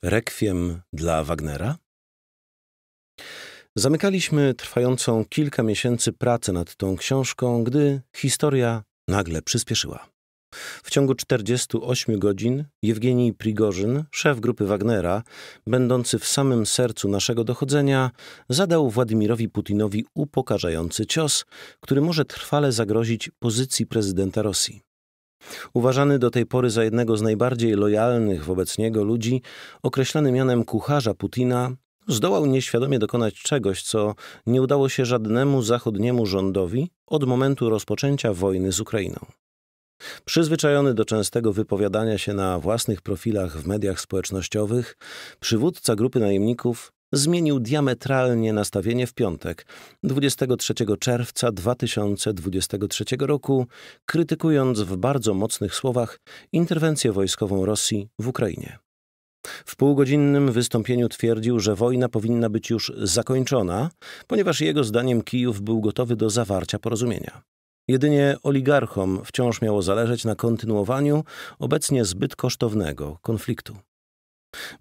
S1: Rekwiem dla Wagnera? Zamykaliśmy trwającą kilka miesięcy pracę nad tą książką, gdy historia nagle przyspieszyła. W ciągu 48 godzin Jewgenij Prigorzyn, szef grupy Wagnera, będący w samym sercu naszego dochodzenia, zadał Władimirowi Putinowi upokarzający cios, który może trwale zagrozić pozycji prezydenta Rosji. Uważany do tej pory za jednego z najbardziej lojalnych wobec niego ludzi, określany mianem kucharza Putina, zdołał nieświadomie dokonać czegoś, co nie udało się żadnemu zachodniemu rządowi od momentu rozpoczęcia wojny z Ukrainą. Przyzwyczajony do częstego wypowiadania się na własnych profilach w mediach społecznościowych, przywódca grupy najemników zmienił diametralnie nastawienie w piątek, 23 czerwca 2023 roku, krytykując w bardzo mocnych słowach interwencję wojskową Rosji w Ukrainie. W półgodzinnym wystąpieniu twierdził, że wojna powinna być już zakończona, ponieważ jego zdaniem Kijów był gotowy do zawarcia porozumienia. Jedynie oligarchom wciąż miało zależeć na kontynuowaniu obecnie zbyt kosztownego konfliktu.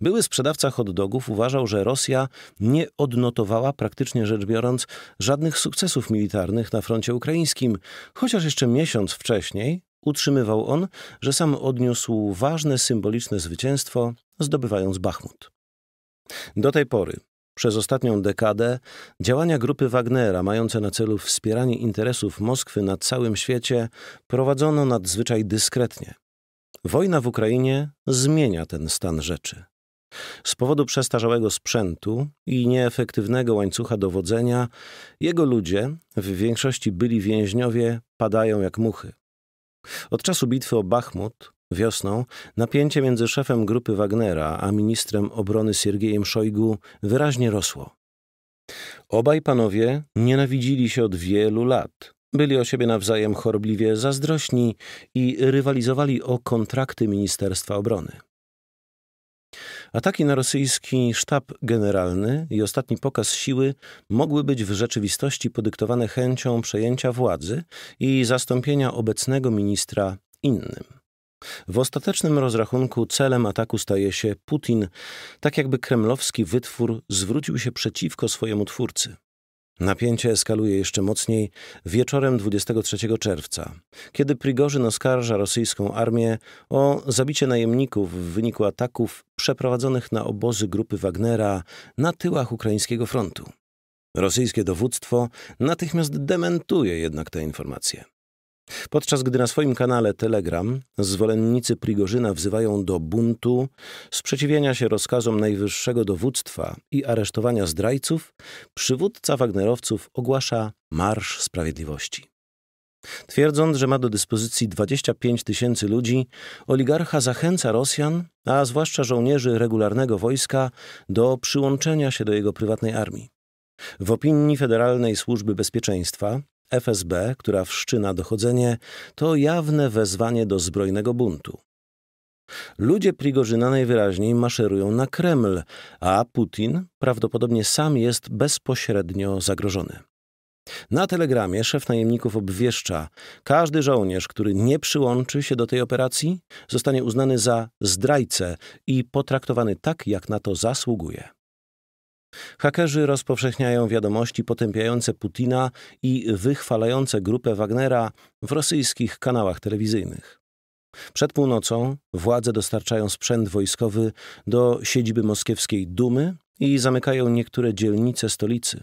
S1: Były sprzedawca hot dogów uważał, że Rosja nie odnotowała, praktycznie rzecz biorąc, żadnych sukcesów militarnych na froncie ukraińskim, chociaż jeszcze miesiąc wcześniej utrzymywał on, że sam odniósł ważne symboliczne zwycięstwo, zdobywając Bachmut. Do tej pory przez ostatnią dekadę działania grupy Wagnera, mające na celu wspieranie interesów Moskwy na całym świecie, prowadzono nadzwyczaj dyskretnie. Wojna w Ukrainie zmienia ten stan rzeczy. Z powodu przestarzałego sprzętu i nieefektywnego łańcucha dowodzenia, jego ludzie, w większości byli więźniowie, padają jak muchy. Od czasu bitwy o Bachmut Wiosną napięcie między szefem grupy Wagnera a ministrem obrony Siergiejem Szojgu wyraźnie rosło. Obaj panowie nienawidzili się od wielu lat. Byli o siebie nawzajem chorobliwie zazdrośni i rywalizowali o kontrakty Ministerstwa Obrony. Ataki na rosyjski sztab generalny i ostatni pokaz siły mogły być w rzeczywistości podyktowane chęcią przejęcia władzy i zastąpienia obecnego ministra innym. W ostatecznym rozrachunku celem ataku staje się Putin, tak jakby kremlowski wytwór zwrócił się przeciwko swojemu twórcy. Napięcie eskaluje jeszcze mocniej wieczorem 23 czerwca, kiedy Prigorzyn oskarża rosyjską armię o zabicie najemników w wyniku ataków przeprowadzonych na obozy grupy Wagnera na tyłach ukraińskiego frontu. Rosyjskie dowództwo natychmiast dementuje jednak te informacje. Podczas gdy na swoim kanale Telegram zwolennicy Prigorzyna wzywają do buntu, sprzeciwienia się rozkazom najwyższego dowództwa i aresztowania zdrajców, przywódca Wagnerowców ogłasza Marsz Sprawiedliwości. Twierdząc, że ma do dyspozycji 25 tysięcy ludzi, oligarcha zachęca Rosjan, a zwłaszcza żołnierzy regularnego wojska, do przyłączenia się do jego prywatnej armii. W opinii Federalnej Służby Bezpieczeństwa FSB, która wszczyna dochodzenie, to jawne wezwanie do zbrojnego buntu. Ludzie Prigorzyna najwyraźniej maszerują na Kreml, a Putin prawdopodobnie sam jest bezpośrednio zagrożony. Na telegramie szef najemników obwieszcza, każdy żołnierz, który nie przyłączy się do tej operacji, zostanie uznany za zdrajcę i potraktowany tak, jak na to zasługuje. Hakerzy rozpowszechniają wiadomości potępiające Putina i wychwalające grupę Wagnera w rosyjskich kanałach telewizyjnych. Przed północą władze dostarczają sprzęt wojskowy do siedziby moskiewskiej Dumy i zamykają niektóre dzielnice stolicy.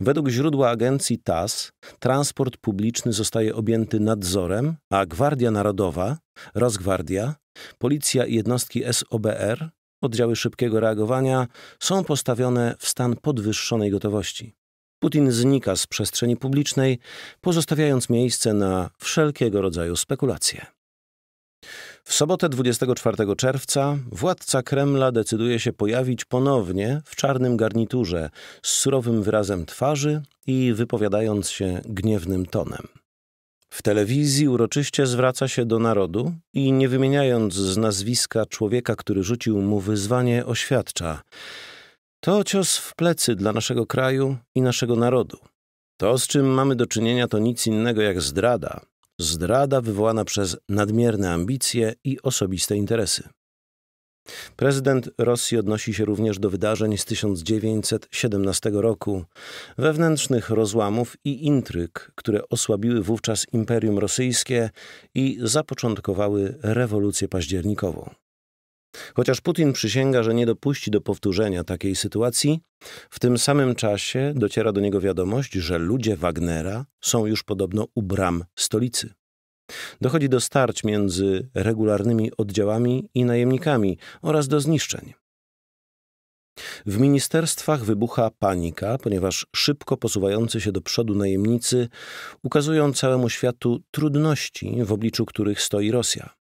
S1: Według źródła agencji TAS transport publiczny zostaje objęty nadzorem, a Gwardia Narodowa, rozgwardia, Policja i jednostki SOBR oddziały szybkiego reagowania są postawione w stan podwyższonej gotowości. Putin znika z przestrzeni publicznej, pozostawiając miejsce na wszelkiego rodzaju spekulacje. W sobotę 24 czerwca władca Kremla decyduje się pojawić ponownie w czarnym garniturze z surowym wyrazem twarzy i wypowiadając się gniewnym tonem. W telewizji uroczyście zwraca się do narodu i nie wymieniając z nazwiska człowieka, który rzucił mu wyzwanie, oświadcza: To cios w plecy dla naszego kraju i naszego narodu. To, z czym mamy do czynienia, to nic innego jak zdrada. Zdrada wywołana przez nadmierne ambicje i osobiste interesy. Prezydent Rosji odnosi się również do wydarzeń z 1917 roku, wewnętrznych rozłamów i intryg, które osłabiły wówczas Imperium Rosyjskie i zapoczątkowały rewolucję październikową. Chociaż Putin przysięga, że nie dopuści do powtórzenia takiej sytuacji, w tym samym czasie dociera do niego wiadomość, że ludzie Wagnera są już podobno u bram stolicy. Dochodzi do starć między regularnymi oddziałami i najemnikami oraz do zniszczeń. W ministerstwach wybucha panika, ponieważ szybko posuwający się do przodu najemnicy ukazują całemu światu trudności, w obliczu których stoi Rosja.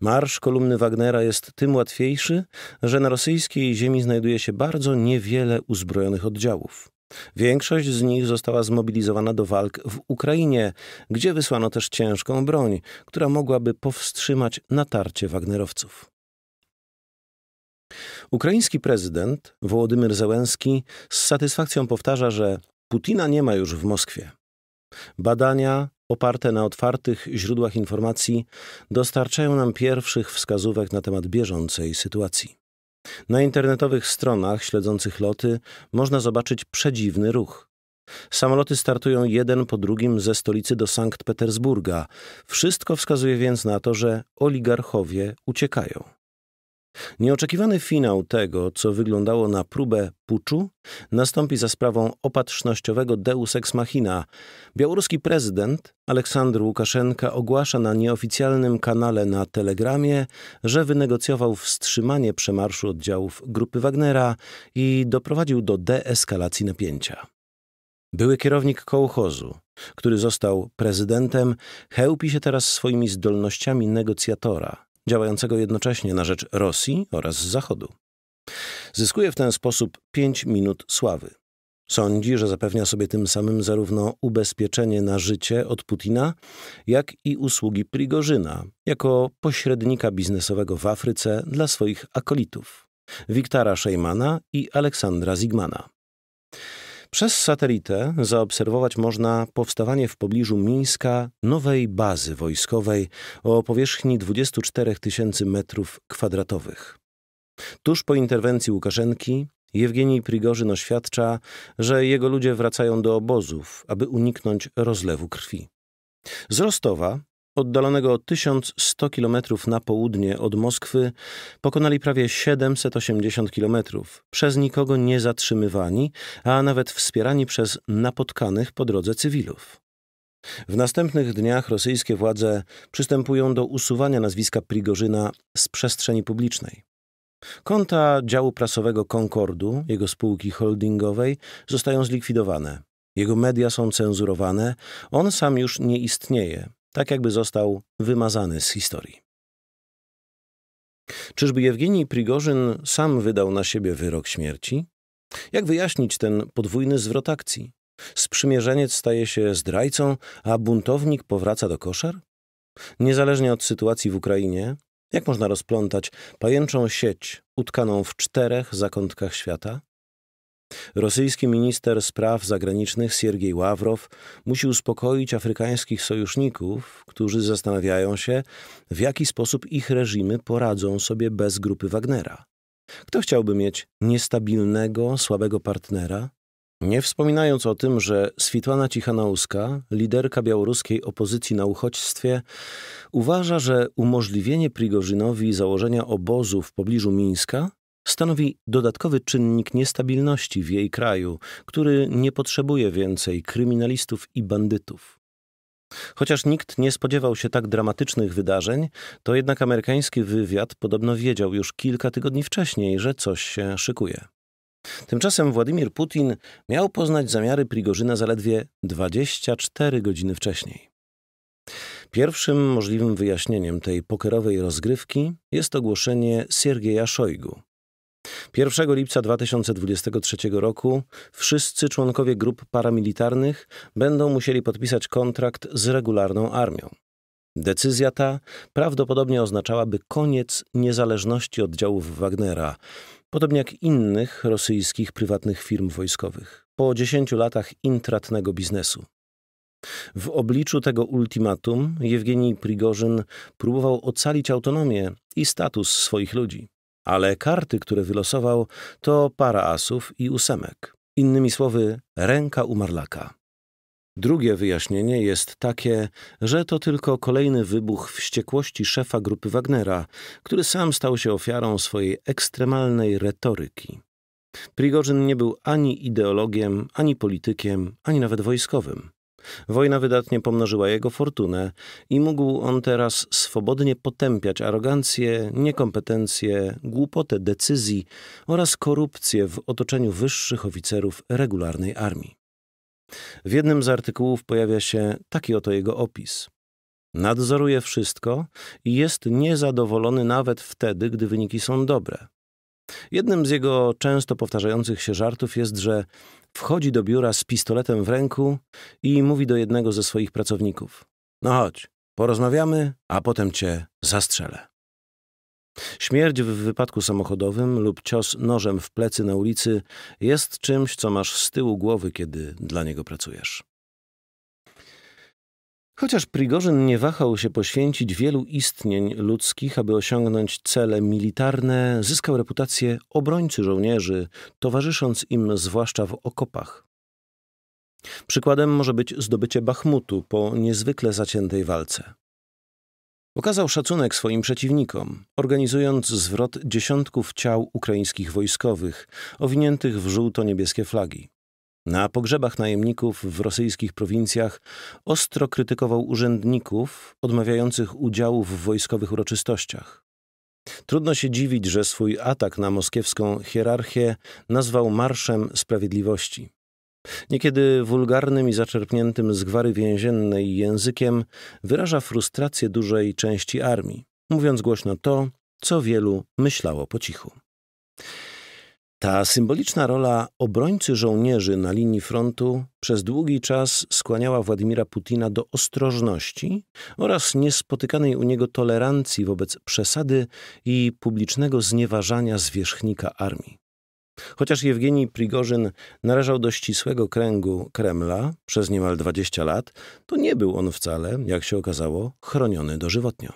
S1: Marsz kolumny Wagnera jest tym łatwiejszy, że na rosyjskiej ziemi znajduje się bardzo niewiele uzbrojonych oddziałów. Większość z nich została zmobilizowana do walk w Ukrainie, gdzie wysłano też ciężką broń, która mogłaby powstrzymać natarcie Wagnerowców. Ukraiński prezydent Wołodymyr Zełenski z satysfakcją powtarza, że Putina nie ma już w Moskwie. Badania oparte na otwartych źródłach informacji dostarczają nam pierwszych wskazówek na temat bieżącej sytuacji. Na internetowych stronach śledzących loty można zobaczyć przedziwny ruch. Samoloty startują jeden po drugim ze stolicy do Sankt Petersburga. Wszystko wskazuje więc na to, że oligarchowie uciekają. Nieoczekiwany finał tego, co wyglądało na próbę puczu, nastąpi za sprawą opatrznościowego deus ex machina. Białoruski prezydent Aleksandr Łukaszenka ogłasza na nieoficjalnym kanale na Telegramie, że wynegocjował wstrzymanie przemarszu oddziałów grupy Wagnera i doprowadził do deeskalacji napięcia. Były kierownik kołchozu, który został prezydentem, chełpi się teraz swoimi zdolnościami negocjatora – działającego jednocześnie na rzecz Rosji oraz Zachodu. Zyskuje w ten sposób 5 minut sławy. Sądzi, że zapewnia sobie tym samym zarówno ubezpieczenie na życie od Putina, jak i usługi Prigorzyna jako pośrednika biznesowego w Afryce dla swoich akolitów Wiktara Szejmana i Aleksandra Zigmana. Przez satelitę zaobserwować można powstawanie w pobliżu Mińska nowej bazy wojskowej o powierzchni 24 tysięcy metrów kwadratowych. Tuż po interwencji Łukaszenki Jewgenij Prigorzyn oświadcza, że jego ludzie wracają do obozów, aby uniknąć rozlewu krwi. Z Rostowa oddalonego 1100 km na południe od Moskwy, pokonali prawie 780 km, przez nikogo nie zatrzymywani, a nawet wspierani przez napotkanych po drodze cywilów. W następnych dniach rosyjskie władze przystępują do usuwania nazwiska Prigorzyna z przestrzeni publicznej. Konta działu prasowego Concordu, jego spółki holdingowej, zostają zlikwidowane. Jego media są cenzurowane, on sam już nie istnieje, tak jakby został wymazany z historii. Czyżby Jewgenij Prigorzyn sam wydał na siebie wyrok śmierci? Jak wyjaśnić ten podwójny zwrot akcji? Sprzymierzeniec staje się zdrajcą, a buntownik powraca do koszar? Niezależnie od sytuacji w Ukrainie, jak można rozplątać pajęczą sieć utkaną w czterech zakątkach świata? Rosyjski minister spraw zagranicznych Siergiej Ławrow musi uspokoić afrykańskich sojuszników, którzy zastanawiają się, w jaki sposób ich reżimy poradzą sobie bez grupy Wagnera. Kto chciałby mieć niestabilnego, słabego partnera? Nie wspominając o tym, że Switłana Cichanouska, liderka białoruskiej opozycji na uchodźstwie, uważa, że umożliwienie Prigorzynowi założenia obozu w pobliżu Mińska stanowi dodatkowy czynnik niestabilności w jej kraju, który nie potrzebuje więcej kryminalistów i bandytów. Chociaż nikt nie spodziewał się tak dramatycznych wydarzeń, to jednak amerykański wywiad podobno wiedział już kilka tygodni wcześniej, że coś się szykuje. Tymczasem Władimir Putin miał poznać zamiary Prigorzyna zaledwie 24 godziny wcześniej. Pierwszym możliwym wyjaśnieniem tej pokerowej rozgrywki jest ogłoszenie Siergieja Szojgu, 1 lipca 2023 roku wszyscy członkowie grup paramilitarnych będą musieli podpisać kontrakt z regularną armią. Decyzja ta prawdopodobnie oznaczałaby koniec niezależności oddziałów Wagnera, podobnie jak innych rosyjskich prywatnych firm wojskowych, po 10 latach intratnego biznesu. W obliczu tego ultimatum Jewgenij Prigorzyn próbował ocalić autonomię i status swoich ludzi ale karty, które wylosował, to para asów i ósemek. Innymi słowy, ręka umarlaka. Drugie wyjaśnienie jest takie, że to tylko kolejny wybuch wściekłości szefa grupy Wagnera, który sam stał się ofiarą swojej ekstremalnej retoryki. Prigorzyn nie był ani ideologiem, ani politykiem, ani nawet wojskowym. Wojna wydatnie pomnożyła jego fortunę i mógł on teraz swobodnie potępiać arogancję, niekompetencję, głupotę decyzji oraz korupcję w otoczeniu wyższych oficerów regularnej armii. W jednym z artykułów pojawia się taki oto jego opis. Nadzoruje wszystko i jest niezadowolony nawet wtedy, gdy wyniki są dobre. Jednym z jego często powtarzających się żartów jest, że wchodzi do biura z pistoletem w ręku i mówi do jednego ze swoich pracowników: No chodź, porozmawiamy, a potem cię zastrzelę. Śmierć w wypadku samochodowym lub cios nożem w plecy na ulicy jest czymś, co masz z tyłu głowy, kiedy dla niego pracujesz. Chociaż Prigorzyn nie wahał się poświęcić wielu istnień ludzkich, aby osiągnąć cele militarne, zyskał reputację obrońcy żołnierzy, towarzysząc im zwłaszcza w okopach. Przykładem może być zdobycie Bachmutu po niezwykle zaciętej walce. Okazał szacunek swoim przeciwnikom, organizując zwrot dziesiątków ciał ukraińskich wojskowych, owiniętych w żółto-niebieskie flagi. Na pogrzebach najemników w rosyjskich prowincjach ostro krytykował urzędników odmawiających udziału w wojskowych uroczystościach. Trudno się dziwić, że swój atak na moskiewską hierarchię nazwał Marszem Sprawiedliwości. Niekiedy wulgarnym i zaczerpniętym z gwary więziennej językiem wyraża frustrację dużej części armii, mówiąc głośno to, co wielu myślało po cichu. Ta symboliczna rola obrońcy żołnierzy na linii frontu przez długi czas skłaniała Władimira Putina do ostrożności oraz niespotykanej u niego tolerancji wobec przesady i publicznego znieważania zwierzchnika armii. Chociaż Jewgenij Prigorzyn należał do ścisłego kręgu Kremla przez niemal 20 lat, to nie był on wcale, jak się okazało, chroniony dożywotnio.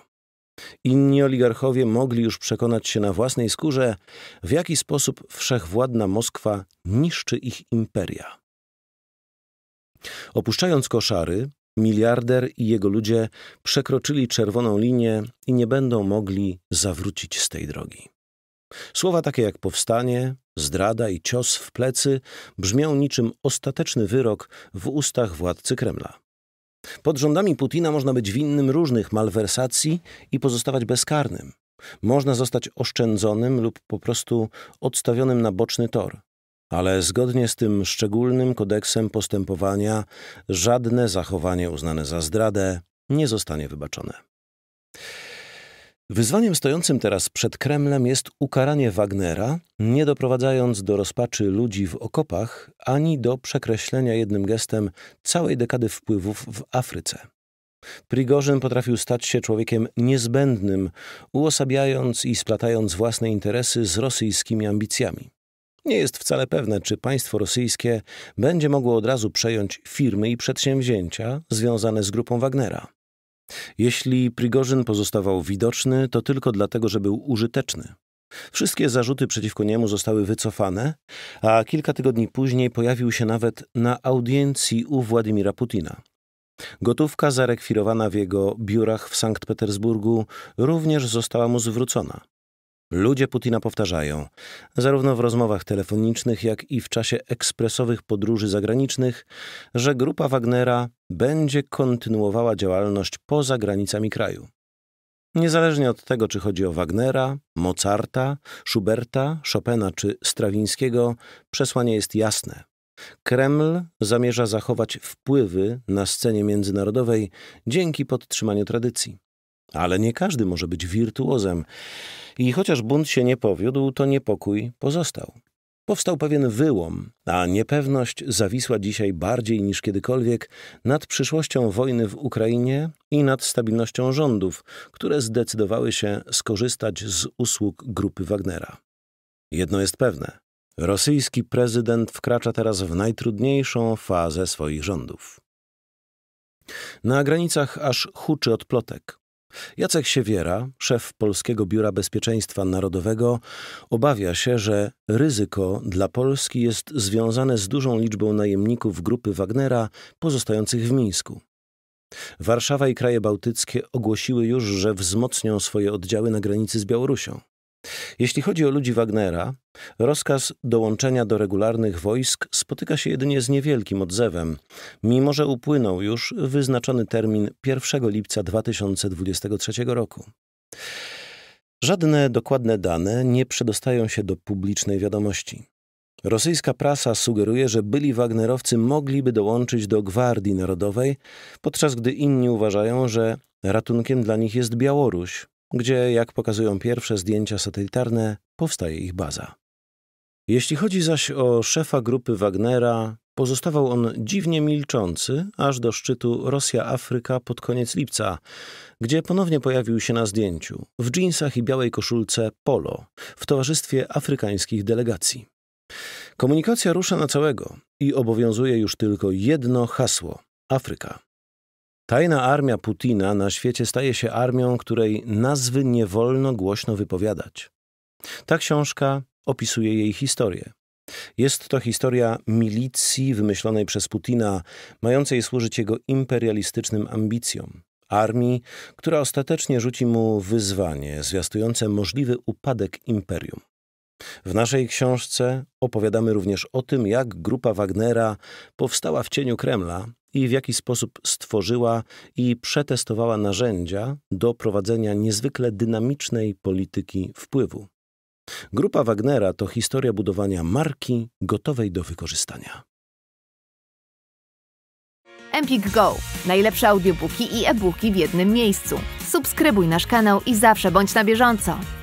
S1: Inni oligarchowie mogli już przekonać się na własnej skórze, w jaki sposób wszechwładna Moskwa niszczy ich imperia. Opuszczając koszary, miliarder i jego ludzie przekroczyli czerwoną linię i nie będą mogli zawrócić z tej drogi. Słowa takie jak powstanie, zdrada i cios w plecy brzmią niczym ostateczny wyrok w ustach władcy Kremla. Pod rządami Putina można być winnym różnych malwersacji i pozostawać bezkarnym. Można zostać oszczędzonym lub po prostu odstawionym na boczny tor. Ale zgodnie z tym szczególnym kodeksem postępowania, żadne zachowanie uznane za zdradę nie zostanie wybaczone. Wyzwaniem stojącym teraz przed Kremlem jest ukaranie Wagnera, nie doprowadzając do rozpaczy ludzi w okopach, ani do przekreślenia jednym gestem całej dekady wpływów w Afryce. Prigorzyn potrafił stać się człowiekiem niezbędnym, uosabiając i splatając własne interesy z rosyjskimi ambicjami. Nie jest wcale pewne, czy państwo rosyjskie będzie mogło od razu przejąć firmy i przedsięwzięcia związane z grupą Wagnera. Jeśli Prigorzyn pozostawał widoczny, to tylko dlatego, że był użyteczny. Wszystkie zarzuty przeciwko niemu zostały wycofane, a kilka tygodni później pojawił się nawet na audiencji u Władimira Putina. Gotówka zarekwirowana w jego biurach w Sankt Petersburgu również została mu zwrócona. Ludzie Putina powtarzają, zarówno w rozmowach telefonicznych, jak i w czasie ekspresowych podróży zagranicznych, że grupa Wagnera będzie kontynuowała działalność poza granicami kraju. Niezależnie od tego, czy chodzi o Wagnera, Mozarta, Schuberta, Chopina czy Strawińskiego, przesłanie jest jasne. Kreml zamierza zachować wpływy na scenie międzynarodowej dzięki podtrzymaniu tradycji. Ale nie każdy może być wirtuozem. I chociaż bunt się nie powiódł, to niepokój pozostał. Powstał pewien wyłom, a niepewność zawisła dzisiaj bardziej niż kiedykolwiek nad przyszłością wojny w Ukrainie i nad stabilnością rządów, które zdecydowały się skorzystać z usług grupy Wagnera. Jedno jest pewne: rosyjski prezydent wkracza teraz w najtrudniejszą fazę swoich rządów. Na granicach aż huczy od plotek. Jacek Siewiera, szef Polskiego Biura Bezpieczeństwa Narodowego, obawia się, że ryzyko dla Polski jest związane z dużą liczbą najemników grupy Wagnera pozostających w Mińsku. Warszawa i kraje bałtyckie ogłosiły już, że wzmocnią swoje oddziały na granicy z Białorusią. Jeśli chodzi o ludzi Wagnera, rozkaz dołączenia do regularnych wojsk spotyka się jedynie z niewielkim odzewem, mimo że upłynął już wyznaczony termin 1 lipca 2023 roku. Żadne dokładne dane nie przedostają się do publicznej wiadomości. Rosyjska prasa sugeruje, że byli Wagnerowcy mogliby dołączyć do Gwardii Narodowej, podczas gdy inni uważają, że ratunkiem dla nich jest Białoruś, gdzie, jak pokazują pierwsze zdjęcia satelitarne, powstaje ich baza. Jeśli chodzi zaś o szefa grupy Wagnera, pozostawał on dziwnie milczący aż do szczytu Rosja-Afryka pod koniec lipca, gdzie ponownie pojawił się na zdjęciu w dżinsach i białej koszulce polo w towarzystwie afrykańskich delegacji. Komunikacja rusza na całego i obowiązuje już tylko jedno hasło: Afryka. Tajna armia Putina na świecie staje się armią, której nazwy nie wolno głośno wypowiadać. Ta książka opisuje jej historię. Jest to historia milicji wymyślonej przez Putina, mającej służyć jego imperialistycznym ambicjom. Armii, która ostatecznie rzuci mu wyzwanie zwiastujące możliwy upadek imperium. W naszej książce opowiadamy również o tym, jak grupa Wagnera powstała w cieniu Kremla i w jaki sposób stworzyła i przetestowała narzędzia do prowadzenia niezwykle dynamicznej polityki wpływu. Grupa Wagnera to historia budowania marki gotowej do wykorzystania. Empik Go. Najlepsze audiobooki i e-booki w jednym miejscu. Subskrybuj nasz kanał i zawsze bądź na bieżąco.